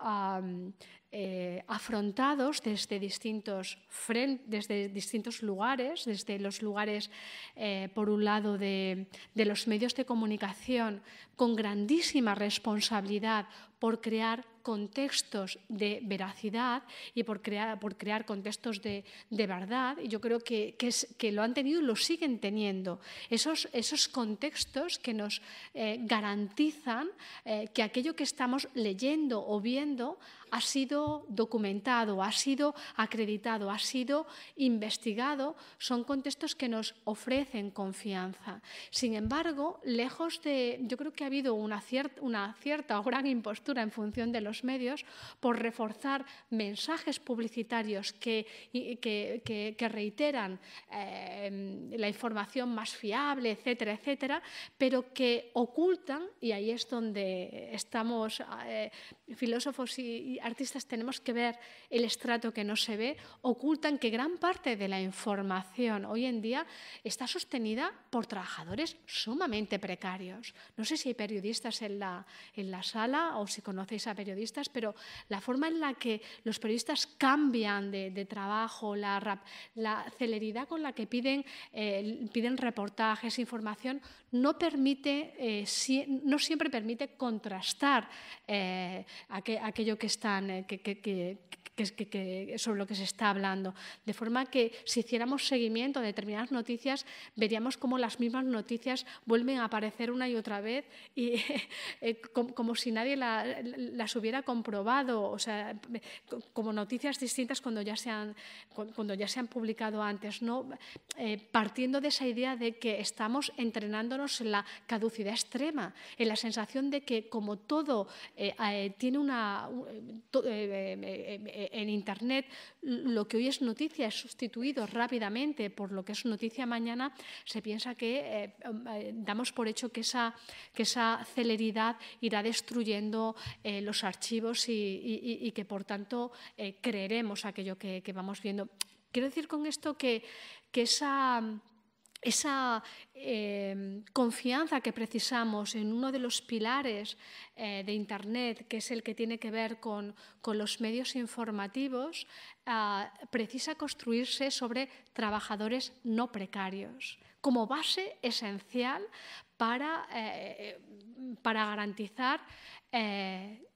eh, afrontados desde distintos, desde distintos lugares, desde los lugares, eh, por un lado, de, de, los medios de comunicación con grandísima responsabilidad por crear contextos de veracidad y por crear, por crear contextos de, verdad. Y yo creo que, lo han tenido y lo siguen teniendo. Esos, esos contextos que nos eh, garantizan eh, que aquello que estamos leyendo o viendo ha sido documentado, ha sido acreditado, ha sido investigado, son contextos que nos ofrecen confianza. Sin embargo, lejos de, yo creo que ha habido una cierta, una cierta o gran impostura en función de los medios, por reforzar mensajes publicitarios que, que, reiteran eh, la información más fiable, etcétera, etcétera, pero que ocultan, y ahí es donde estamos, eh, filósofos y artistas tenemos que ver el estrato que no se ve, ocultan que gran parte de la información hoy en día está sostenida por trabajadores sumamente precarios. No sé si hay periodistas en la, en la sala o si conocéis a periodistas, pero la forma en la que los periodistas cambian de, trabajo, la, celeridad con la que piden, eh, piden reportajes, información, no, permite, eh, no siempre permite contrastar eh, aquello que, están, que sobre lo que se está hablando. De forma que si hiciéramos seguimiento de determinadas noticias, veríamos cómo las mismas noticias vuelven a aparecer una y otra vez y [laughs] eh, como, si nadie las hubiera comprobado, o sea, como noticias distintas cuando ya se han, cuando ya se han publicado antes, ¿no? Eh, partiendo de esa idea de que estamos entrenándonos en la caducidad extrema, en la sensación de que como todo eh, tiene una... Eh, en Internet, lo que hoy es noticia es sustituido rápidamente por lo que es noticia mañana, se piensa que eh, eh, damos por hecho que esa, que esa celeridad irá destruyendo los archivos y, que, por tanto, creeremos aquello que, que, vamos viendo. Quiero decir con esto que, que esa esa em, confianza que precisamos en uno de los pilares eh, de Internet, que es el que tiene que ver con, los medios informativos, ah, precisa construirse sobre trabajadores no precarios, como base esencial para, eh, para garantizar eh,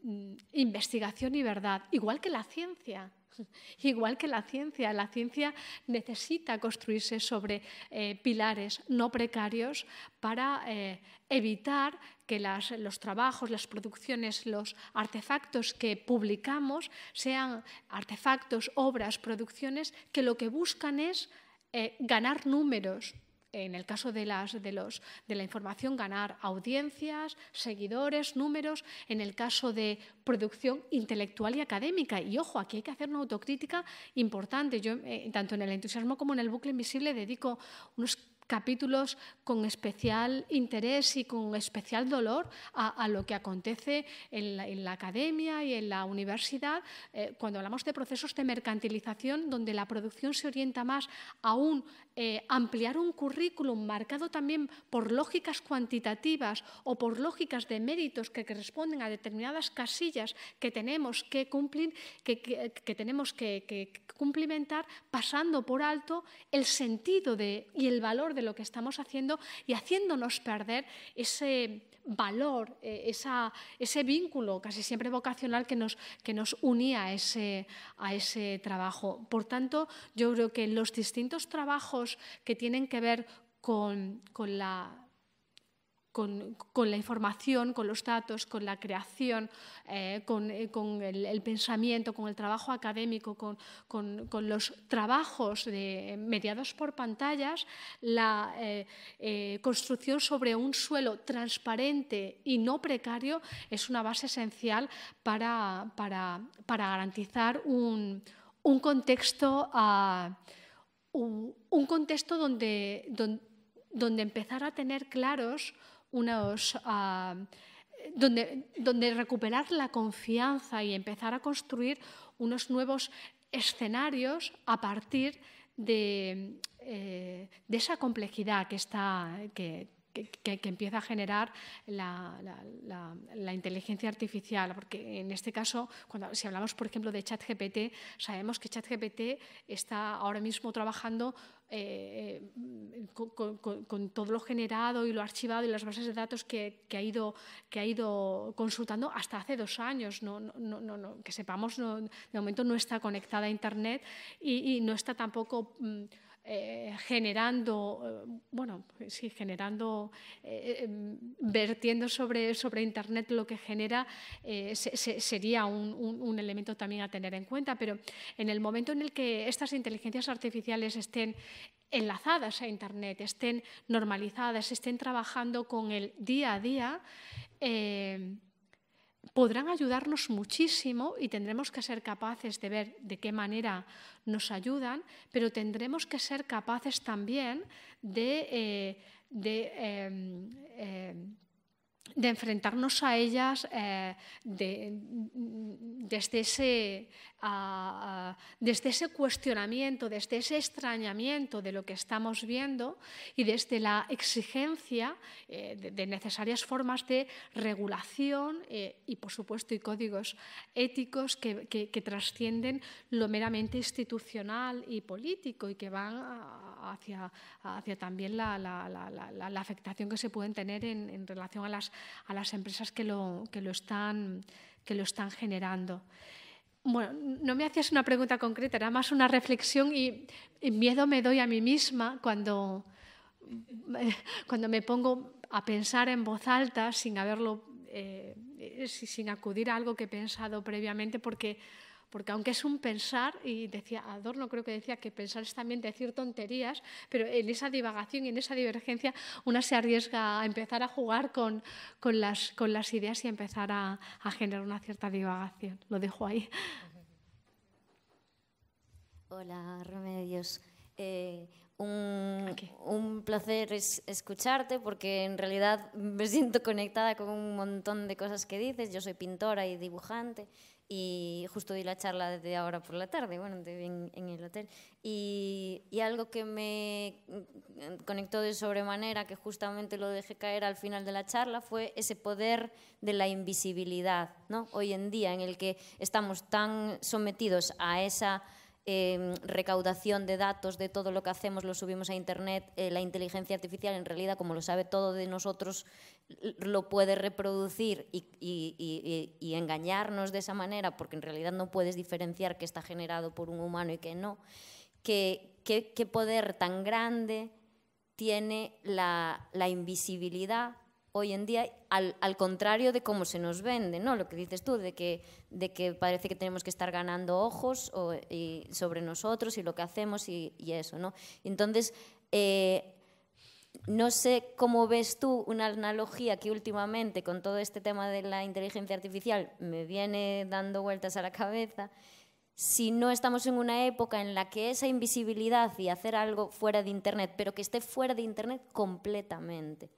investigación y verdad, igual que la ciencia. [laughs] Igual que la ciencia, la ciencia necesita construirse sobre eh, pilares no precarios para eh, evitar que los trabajos, las producciones, los artefactos que publicamos sean artefactos, obras, producciones que lo que buscan es eh, ganar números, en el caso de, las, de, los, de la información, ganar audiencias, seguidores, números, en el caso de producción intelectual y académica. Y ojo, aquí hay que hacer una autocrítica importante. Yo, eh, tanto en el entusiasmo como en el bucle invisible, dedico unos capítulos con especial interés y con especial dolor a, lo que acontece en la, academia y en la universidad, eh, cuando hablamos de procesos de mercantilización, donde la producción se orienta más a un eh, ampliar un currículum marcado también por lógicas cuantitativas o por lógicas de méritos que corresponden a determinadas casillas que tenemos que cumplir, que, que, tenemos que, que cumplimentar, pasando por alto el sentido de, y el valor de lo que estamos haciendo y haciéndonos perder ese valor, eh, esa, ese vínculo casi siempre vocacional que nos, que nos unía a ese, a ese trabajo. Por tanto, yo creo que los distintos trabajos que tienen que ver con la con, la información, con los datos, con la creación, eh, con, eh, el, pensamiento, con el trabajo académico, con, los trabajos mediados por pantallas, la eh, construcción sobre un suelo transparente y no precario es una base esencial para, garantizar un, contexto. Ah, donde empezar a tener claros Ah, donde, recuperar la confianza y empezar a construir unos nuevos escenarios a partir de, eh, de esa complejidad que, está, que, que, empieza a generar la, inteligencia artificial, porque en este caso, cuando, si hablamos, por ejemplo, de ChatGPT, sabemos que ChatGPT está ahora mismo trabajando eh, eh, con, todo lo generado y lo archivado y las bases de datos que, que ha, ido, que ha ido consultando hasta hace dos años. No, no, no, que sepamos, de momento no está conectada a Internet y, no está tampoco... Mm, eh, generando, eh, bueno, pues sí, generando, eh, em, vertiendo sobre, sobre Internet lo que genera, sería un, un, elemento también a tener en cuenta. Pero en el momento en el que estas inteligencias artificiales estén enlazadas a Internet, estén normalizadas, estén trabajando con el día a día, podrán ayudarnos muchísimo y tendremos que ser capaces de ver de qué manera nos ayudan, pero tendremos que ser capaces también de, eh, em, em, de, enfrentarnos a ellas eh, desde ese desde ese cuestionamiento, desde ese extrañamiento de lo que estamos viendo y desde la exigencia eh, de, necesarias formas de regulación eh, y, por supuesto, y códigos éticos que, trascienden lo meramente institucional y político y que van hacia, también la, afectación que se pueden tener en, relación a las, empresas que lo están generando. Bueno, no me hacías una pregunta concreta, era más una reflexión y, miedo me doy a mí misma cuando, cuando me pongo a pensar en voz alta sin haberlo, eh, sin acudir a algo que he pensado previamente, porque porque aunque es un pensar, y decía Adorno creo que decía que pensar es también decir tonterías, pero en esa divagación y en esa divergencia una se arriesga a empezar a jugar con, con, las, con las, ideas y empezar a, a, generar una cierta divagación. Lo dejo ahí. Hola, Remedios. Eh, un, un, placer escucharte porque en realidad me siento conectada con un montón de cosas que dices. Yo soy pintora y dibujante y justo di la charla desde ahora por la tarde, bueno, en, el hotel. Y, y, algo que me conectó de sobremanera, que justamente lo dejé caer al final de la charla, fue ese poder de la invisibilidad, ¿no? Hoy en día, en el que estamos tan sometidos a esa Em, recaudación de datos de todo lo que hacemos, lo subimos a Internet, eh, la inteligencia artificial en realidad, como lo sabe todo de nosotros, lo puede reproducir y, engañarnos de esa manera, porque en realidad no puedes diferenciar que está generado por un humano y que no. ¿Qué, poder tan grande tiene la invisibilidad hoy en día, al, contrario de cómo se nos vende, ¿no? Lo que dices tú, de que, parece que tenemos que estar ganando ojos sobre nosotros y lo que hacemos y, eso, ¿no? Entonces, eh, no sé cómo ves tú una analogía que últimamente con todo este tema de la inteligencia artificial me viene dando vueltas a la cabeza, si no estamos en una época en la que esa invisibilidad y hacer algo fuera de Internet, pero que esté fuera de Internet completamente.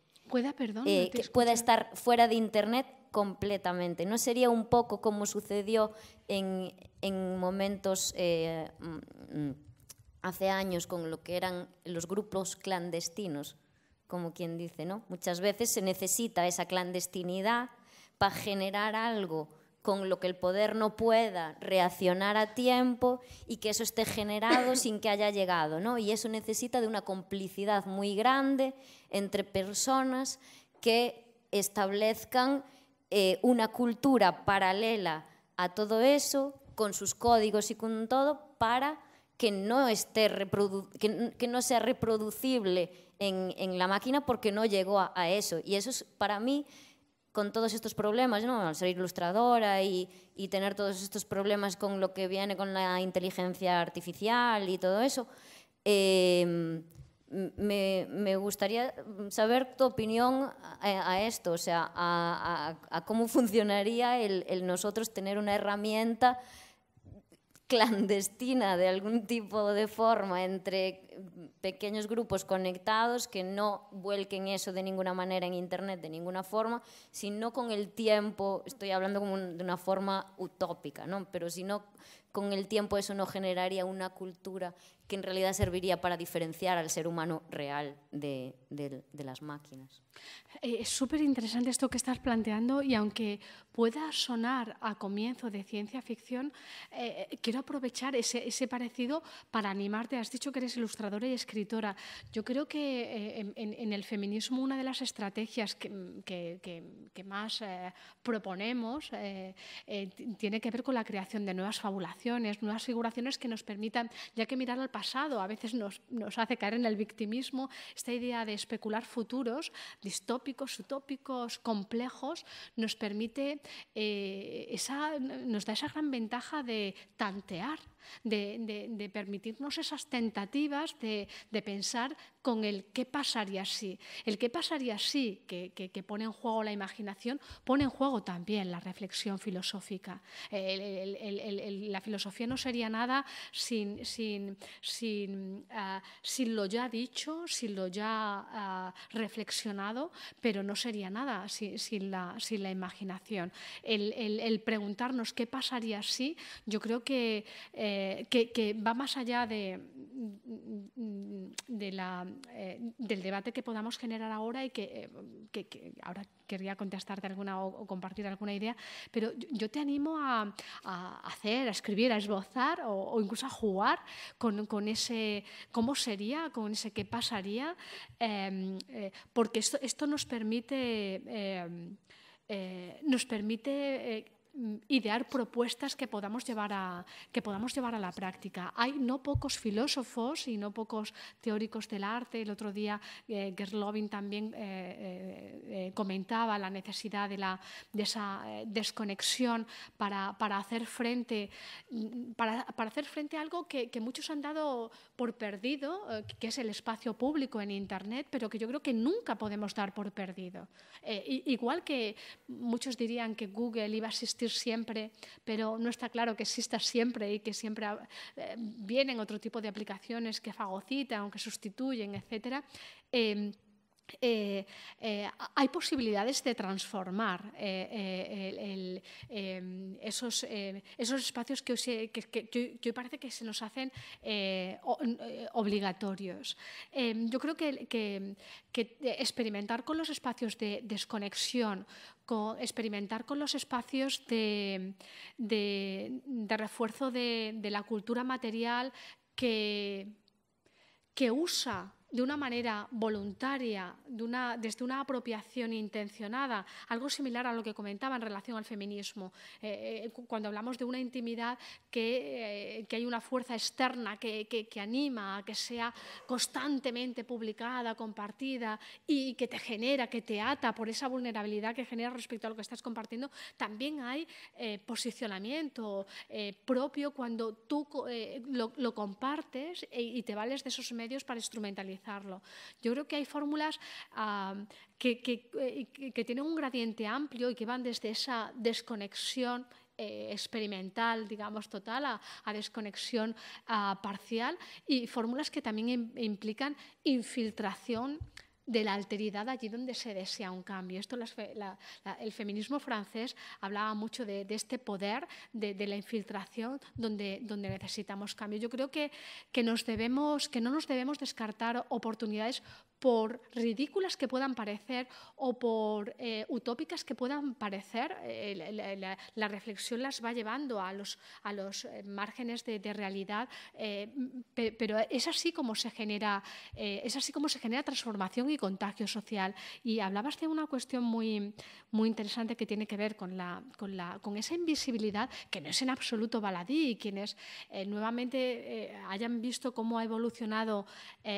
Eh, ¿Pueda, estar fuera de Internet completamente. ¿No sería un poco como sucedió en, momentos eh, mm, mm, hace años con lo que eran los grupos clandestinos? Como quien dice, ¿no? Muchas veces se necesita esa clandestinidad para generar algo con lo que el poder no pueda reaccionar a tiempo y que eso esté generado sin que haya llegado, Y eso necesita de una complicidad muy grande entre personas que establezcan eh, una cultura paralela a todo eso, con sus códigos y con todo, para que no, esté que, no sea reproducible en, la máquina porque no llegó a, a eso. Y eso es, para mí con todos estos problemas, ¿no? al ser ilustradora y, y, tener todos estos problemas con lo que viene con la inteligencia artificial y todo eso, em, me, me, gustaría saber tu opinión a, esto, o sea, a, cómo [laughs] funcionaría el, el nosotros tener una herramienta clandestina de algún tipo de forma entre pequeños grupos conectados que no vuelquen eso de ninguna manera en Internet, de ninguna forma, sino con el tiempo, estoy hablando como de una forma utópica, ¿no? pero no con el tiempo eso no generaría una cultura que en realidad serviría para diferenciar al ser humano real de, las máquinas. Eh, es súper interesante esto que estás planteando y aunque pueda sonar a comienzo de ciencia ficción, eh, quiero aprovechar ese, parecido para animarte. Has dicho que eres ilustradora y escritora. Yo creo que eh, en, el feminismo una de las estrategias que más proponemos tiene que ver con la creación de nuevas fabulaciones nuevas figuraciones que nos permitan, ya que mirar al pasado a veces nos, hace caer en el victimismo, esta idea de especular futuros distópicos, utópicos, complejos, nos permite, eh, esa, nos da esa gran ventaja de tantear, de, de, permitirnos esas tentativas de, de, pensar con el qué pasaría si. El qué pasaría si, que, que, pone en juego la imaginación, pone en juego también la reflexión filosófica, la filosofía filosofía no sería nada sin, sin, sin, ah, sin lo ya dicho, sin lo ya ah, reflexionado, pero no sería nada sin, la, sin la imaginación. El, preguntarnos qué pasaría si, yo creo que, eh, que, va más allá de, de la, eh, del debate que podamos generar ahora y que, eh, que ahora quería contestarte alguna o, compartir alguna idea, pero yo, te animo a, hacer, a escribir, a esbozar o, incluso a jugar con, ese cómo sería, con ese qué pasaría, em, eh, porque esto, nos permite... Em, eh, nos permite eh, Mm, idear propuestas que podamos llevar a, que podamos llevar a la práctica. Hay no pocos filósofos y no pocos teóricos del arte. El otro día eh, Gerlovin también eh, eh, comentaba la necesidad de, la, de esa desconexión para, hacer frente, mm, para, hacer frente a algo que, que, muchos han dado por perdido, que es el espacio público en Internet, pero que yo creo que nunca podemos dar por perdido. igual que muchos dirían que Google iba a existir siempre, pero no está claro que exista siempre y que siempre eh, vienen otro tipo de aplicaciones que fagocitan, que sustituyen, etc., eh, eh, hay posibilidades de transformar eh, esos, espacios que, que, parece que se nos hacen obligatorios. yo creo que, experimentar con los espacios de desconexión, experimentar con los espacios de, refuerzo de, la cultura material que usa de una manera voluntaria, de una, desde una apropiación intencionada, algo similar a lo que comentaba en relación al feminismo, eh, eh, cuando hablamos de una intimidad eh, que, hay una fuerza externa que, que, que, anima, que sea constantemente publicada, compartida y que te genera, que te ata por esa vulnerabilidad que genera respecto a lo que estás compartiendo, también hay posicionamiento propio cuando tú lo, lo, compartes y te vales de esos medios para instrumentalizar yo creo que hay fórmulas ah, eh, que, tienen un gradiente amplio y que van desde esa desconexión eh, experimental, digamos, total, a, desconexión ah, parcial y fórmulas que también implican infiltración de la alteridad allí donde se desea un cambio. Esto el feminismo francés hablaba mucho de, este poder, de, la infiltración donde, donde necesitamos cambio. Yo creo que, que, nos debemos, que no nos debemos descartar oportunidades por ridículas que puedan parecer o por eh, utópicas que puedan parecer, eh, la, reflexión las va llevando a los, a los eh, márgenes de, realidad, pero es así como se genera, es así como se genera transformación y contagio social. Y hablabas de una cuestión muy, muy interesante que tiene que ver con, la, con, la, con esa invisibilidad que no es en absoluto baladí y quienes nuevamente hayan visto cómo ha evolucionado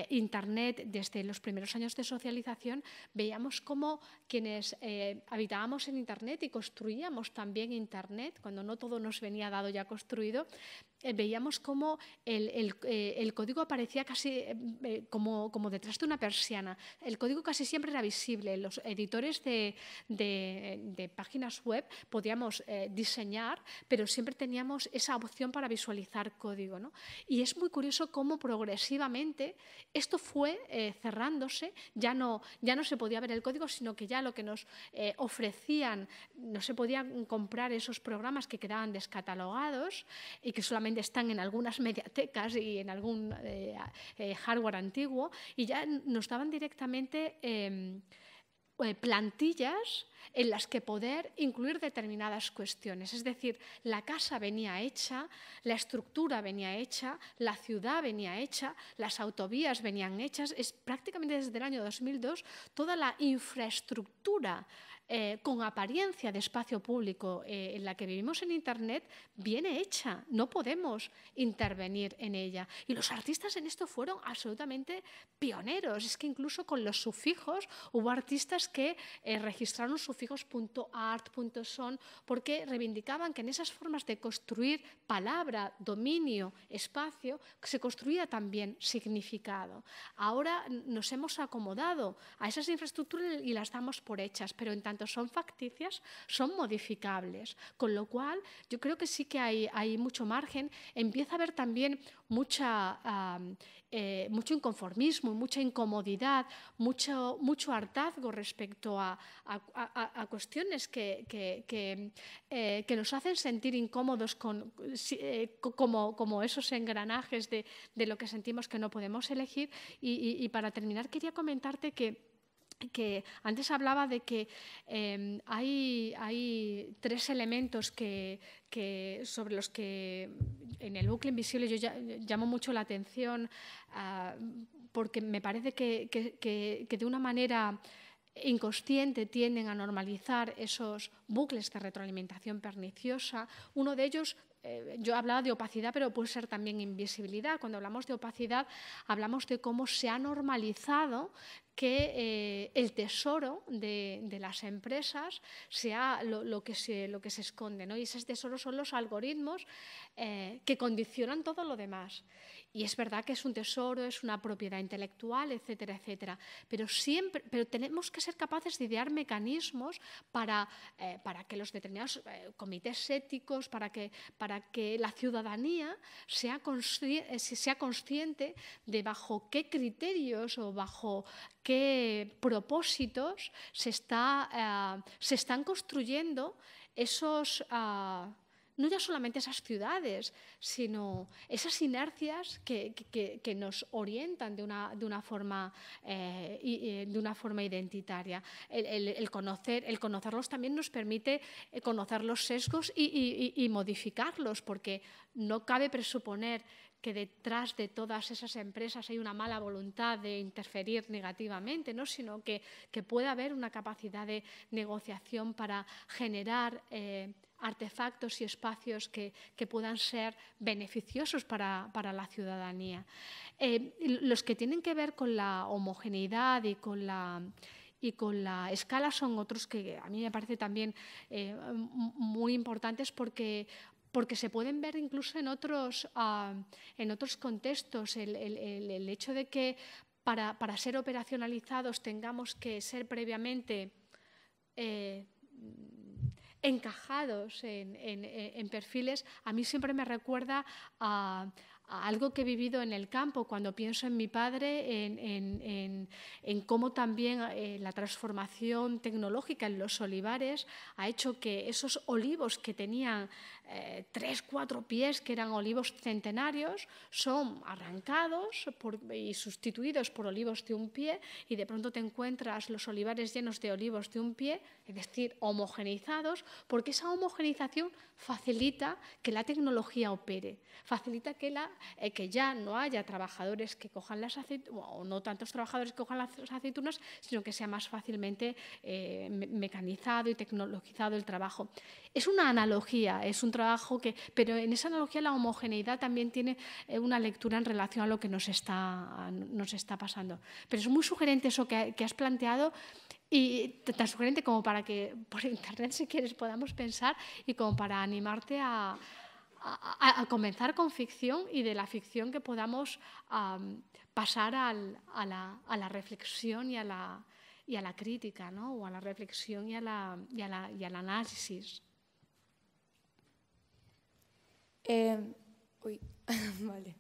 Internet desde los primeros primeros años de socialización veíamos cómo quienes eh, habitábamos en Internet y construíamos también Internet, cuando no todo nos venía dado ya construido, eh, veíamos cómo eh, el, código aparecía casi eh, como, detrás de una persiana. El código casi siempre era visible. Los editores de, páginas web podíamos diseñar, pero siempre teníamos esa opción para visualizar código. Y es muy curioso cómo progresivamente esto fue cerrándose. Ya no, ya no se podía ver el código, sino que ya lo que nos ofrecían, no se podían comprar esos programas que quedaban descatalogados y que solamente están en algunas mediatecas y en algún eh, eh, hardware antiguo, y ya nos daban directamente em, eh, plantillas en las que poder incluir determinadas cuestiones. Es decir, la casa venía hecha, la estructura venía hecha, la ciudad venía hecha, las autovías venían hechas. Es prácticamente desde el año 2002 toda la infraestructura eh, con apariencia de espacio público eh, en la que vivimos en Internet viene hecha. No podemos intervenir en ella. Y los artistas en esto fueron absolutamente pioneros. Es que incluso con los sufijos hubo artistas que eh, registraron sufijos .art, .son, porque reivindicaban que en esas formas de construir palabra, dominio, espacio, se construía también significado. Ahora nos hemos acomodado a esas infraestructuras y las damos por hechas, pero en tanto son facticias, son modificables. Con lo cual, yo creo que sí que hay, mucho margen. Empieza a haber también mucha, eh, mucho inconformismo, mucha incomodidad, mucho, mucho hartazgo respecto a, cuestiones que, eh, que, nos hacen sentir incómodos con, eh, como, esos engranajes de, lo que sentimos que no podemos elegir. y para terminar, quería comentarte que que antes hablaba de que em, hay, hay, tres elementos que, sobre los que en el bucle invisible yo llamo mucho la atención ah, porque me parece que, de una manera inconsciente tienden a normalizar esos bucles de retroalimentación perniciosa. Uno de ellos, eh, yo hablaba de opacidad, pero puede ser también invisibilidad. Cuando hablamos de opacidad, hablamos de cómo se ha normalizado que eh, el tesoro de, las empresas sea lo, que se, lo que se esconde. ¿no? Y ese tesoro son los algoritmos eh, que condicionan todo lo demás. Y es verdad que es un tesoro, es una propiedad intelectual, etcétera, etcétera. Pero, siempre, pero tenemos que ser capaces de idear mecanismos para, eh, para que los determinados comités éticos, para que, para que la ciudadanía sea, sea consciente de bajo qué criterios o bajo qué propósitos eh, se, están construyendo esos, eh, no ya solamente esas ciudades, sino esas inercias que, nos orientan de una, forma, eh, de una forma identitaria. El, conocerlos también nos permite conocer los sesgos y modificarlos, porque no cabe presuponer que detrás de todas esas empresas hay una mala voluntad de interferir negativamente, ¿no? sino que, que puede haber una capacidad de negociación para generar eh, artefactos y espacios que, puedan ser beneficiosos para, la ciudadanía. Eh, los que tienen que ver con la homogeneidad y con la y con la escala son otros que a mí me parece también eh, muy importantes porque, porque se pueden ver incluso en otros, ah, en otros contextos el, hecho de que para, ser operacionalizados tengamos que ser previamente eh, encajados en, perfiles, a mí siempre me recuerda a, algo que he vivido en el campo, cuando pienso en mi padre, en, cómo también eh, la transformación tecnológica en los olivares ha hecho que esos olivos que tenían eh, tres, cuatro pies, que eran olivos centenarios, son arrancados y sustituidos por olivos de un pie y de pronto te encuentras los olivares llenos de olivos de un pie, es decir, homogenizados, porque esa homogenización facilita que la tecnología opere, facilita que la eh, que ya no haya trabajadores que cojan las aceitunas, o no tantos trabajadores cojan las aceitunas, sino que sea más fácilmente eh, mecanizado y tecnologizado el trabajo. Es una analogía, es un trabajo que, pero en esa analogía la homogeneidad también tiene eh, una lectura en relación a lo que nos está, pasando. Pero es muy sugerente eso que, que has planteado y tan sugerente como para que por internet, si quieres, podamos pensar y como para animarte a, a, comenzar con ficción y de la ficción que podamos pasar a, la, reflexión y a la, y a la crítica, ¿no? o a la reflexión y, y, al análisis. Em, uy, [laughs] vale.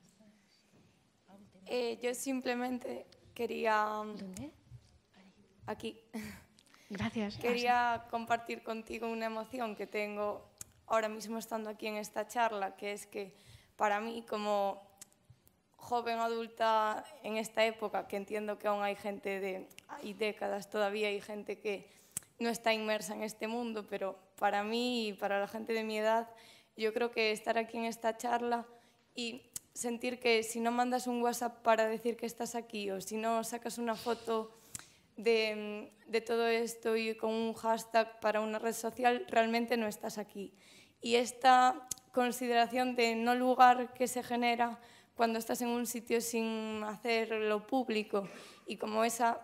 Eh, yo simplemente quería... ¿Dónde? Aquí. Gracias. [laughs] Quería compartir contigo una emoción que tengo ahora mismo estando aquí en esta charla, que es que para mí como joven adulta en esta época, que entiendo que aún hay gente de, hay décadas todavía, hay gente que no está inmersa en este mundo, pero para mí y para la gente de mi edad, yo creo que estar aquí en esta charla y sentir que si no mandas un WhatsApp para decir que estás aquí o si no sacas una foto de, de todo esto y con un hashtag para una red social, realmente no estás aquí. Y esta consideración de no lugar que se genera cuando estás en un sitio sin hacerlo público y como esa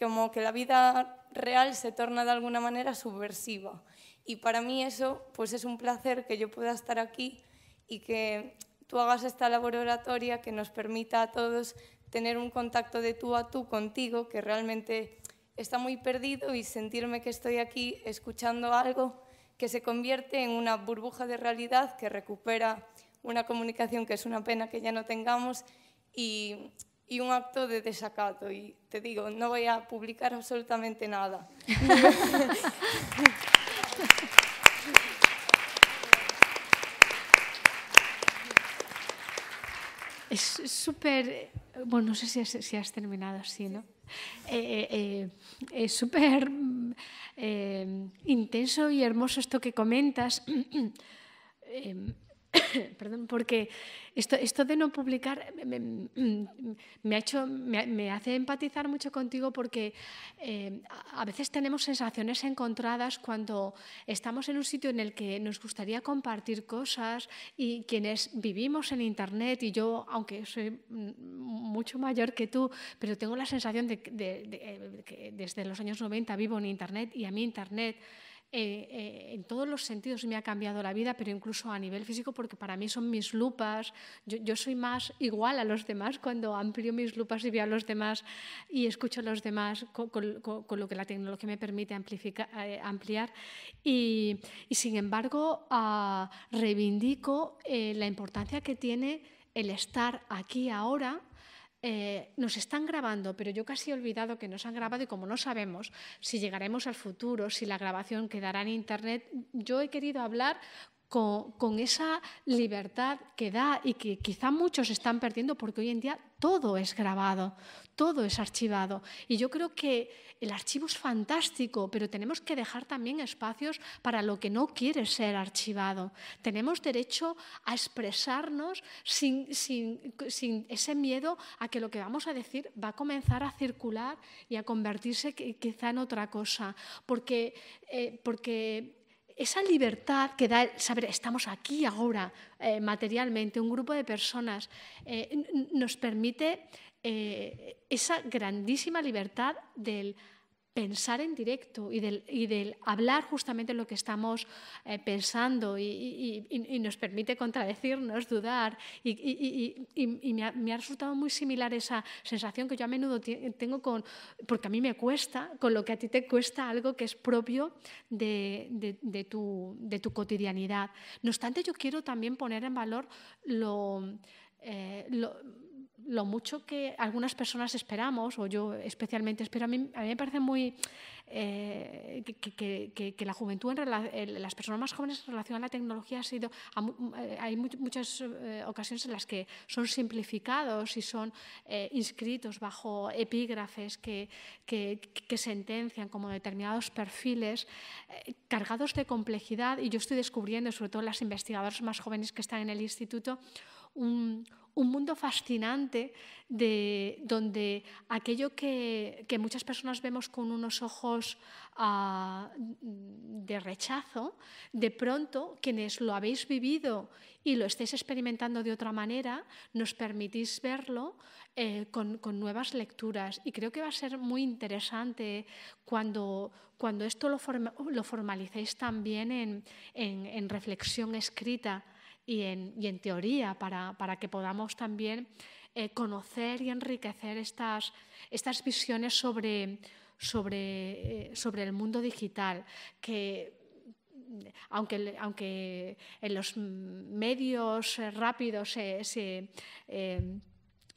como que la vida real se torna de alguna manera subversiva y para mí eso pues es un placer que yo pueda estar aquí y que tú hagas esta labor oratoria que nos permita a todos tener un contacto de tú a tú contigo que realmente está muy perdido y sentirme que estoy aquí escuchando algo que se convierte en una burbuja de realidad que recupera una comunicación que es una pena que ya no tengamos y, y un acto de desacato. Y te digo, no voy a publicar absolutamente nada. [laughs] Es súper, bueno, no sé si has, terminado así, ¿no? Eh, eh, eh, es súper intenso y hermoso esto que comentas. [clears throat] [coughs] Perdón, porque esto, de no publicar mm, me, hace empatizar mucho contigo porque eh, a veces tenemos sensaciones encontradas cuando estamos en un sitio en el que nos gustaría compartir cosas y quienes vivimos en Internet y yo, aunque soy mucho mayor que tú, pero tengo la sensación de eh, que desde los años 90 vivo en Internet y a mí Internet... Eh, eh, en todos los sentidos me ha cambiado la vida, pero incluso a nivel físico, porque para mí son mis lupas. Yo, soy más igual a los demás cuando amplio mis lupas y veo a los demás y escucho a los demás con, lo que la tecnología me permite eh, ampliar. y, sin embargo, ah, reivindico la importancia que tiene el estar aquí ahora eh, nos están grabando, pero yo casi he olvidado que nos han grabado y como no sabemos si llegaremos al futuro, si la grabación quedará en Internet, yo he querido hablar con, esa libertad que da y que quizá muchos están perdiendo porque hoy en día todo es grabado, todo es archivado. Y yo creo que el archivo es fantástico, pero tenemos que dejar también espacios para lo que no quiere ser archivado. Tenemos derecho a expresarnos sin, ese miedo a que lo que vamos a decir va a comenzar a circular y a convertirse quizá en otra cosa. Porque, eh, porque esa libertad que da el saber, estamos aquí ahora eh, materialmente, un grupo de personas, eh, nos permite eh, esa grandísima libertad del pensar en directo y del, y del hablar justamente lo que estamos eh, pensando y, nos permite contradecirnos, dudar. Y, me ha, me, ha, resultado muy similar esa sensación que yo a menudo tengo con, porque a mí me cuesta, con lo que a ti te cuesta algo que es propio de, de, tu, de tu cotidianidad. No obstante, yo quiero también poner en valor lo... Eh, lo lo mucho que algunas personas esperamos, o yo especialmente espero, a mí, me parece muy eh, que, que, la juventud, en las personas más jóvenes en relación a la tecnología ha sido, eh, hay muchas eh, ocasiones en las que son simplificados y son inscritos bajo epígrafes que, sentencian como determinados perfiles cargados de complejidad y yo estoy descubriendo, sobre todo las investigadoras más jóvenes que están en el instituto, un, un mundo fascinante de, donde aquello que, muchas personas vemos con unos ojos ah, de rechazo, de pronto quienes lo habéis vivido y lo estéis experimentando de otra manera, nos permitís verlo eh, con, nuevas lecturas. Y creo que va a ser muy interesante cuando, cuando esto lo, formalicéis también en reflexión escrita y en, teoría para, que podamos también eh, conocer y enriquecer estas, estas visiones sobre, sobre, eh, el mundo digital que aunque, en los medios eh, rápidos se,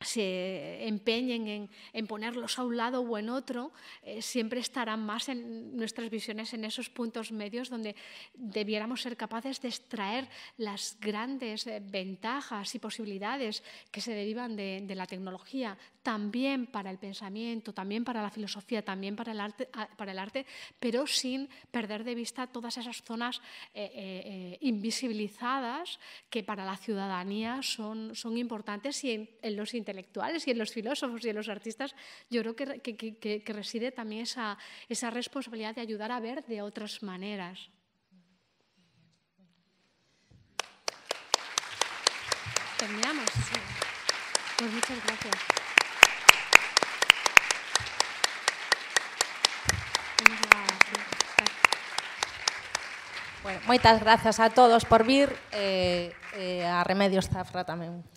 se empeñen en, en, ponerlos a un lado o en otro, eh, siempre estarán más en nuestras visiones en esos puntos medios donde debiéramos ser capaces de extraer las grandes eh, ventajas y posibilidades que se derivan de, de, la tecnología, también para el pensamiento, también para la filosofía, también para el arte, ah, para el arte pero sin perder de vista todas esas zonas eh, invisibilizadas que para la ciudadanía son, son importantes y en, en los intelectuales y en los filósofos y en los artistas, yo creo que, reside también esa, responsabilidad de ayudar a ver de otras maneras. Terminamos. Pues muchas gracias. Bueno, a todos por vir eh, eh, a Remedios Zafra también.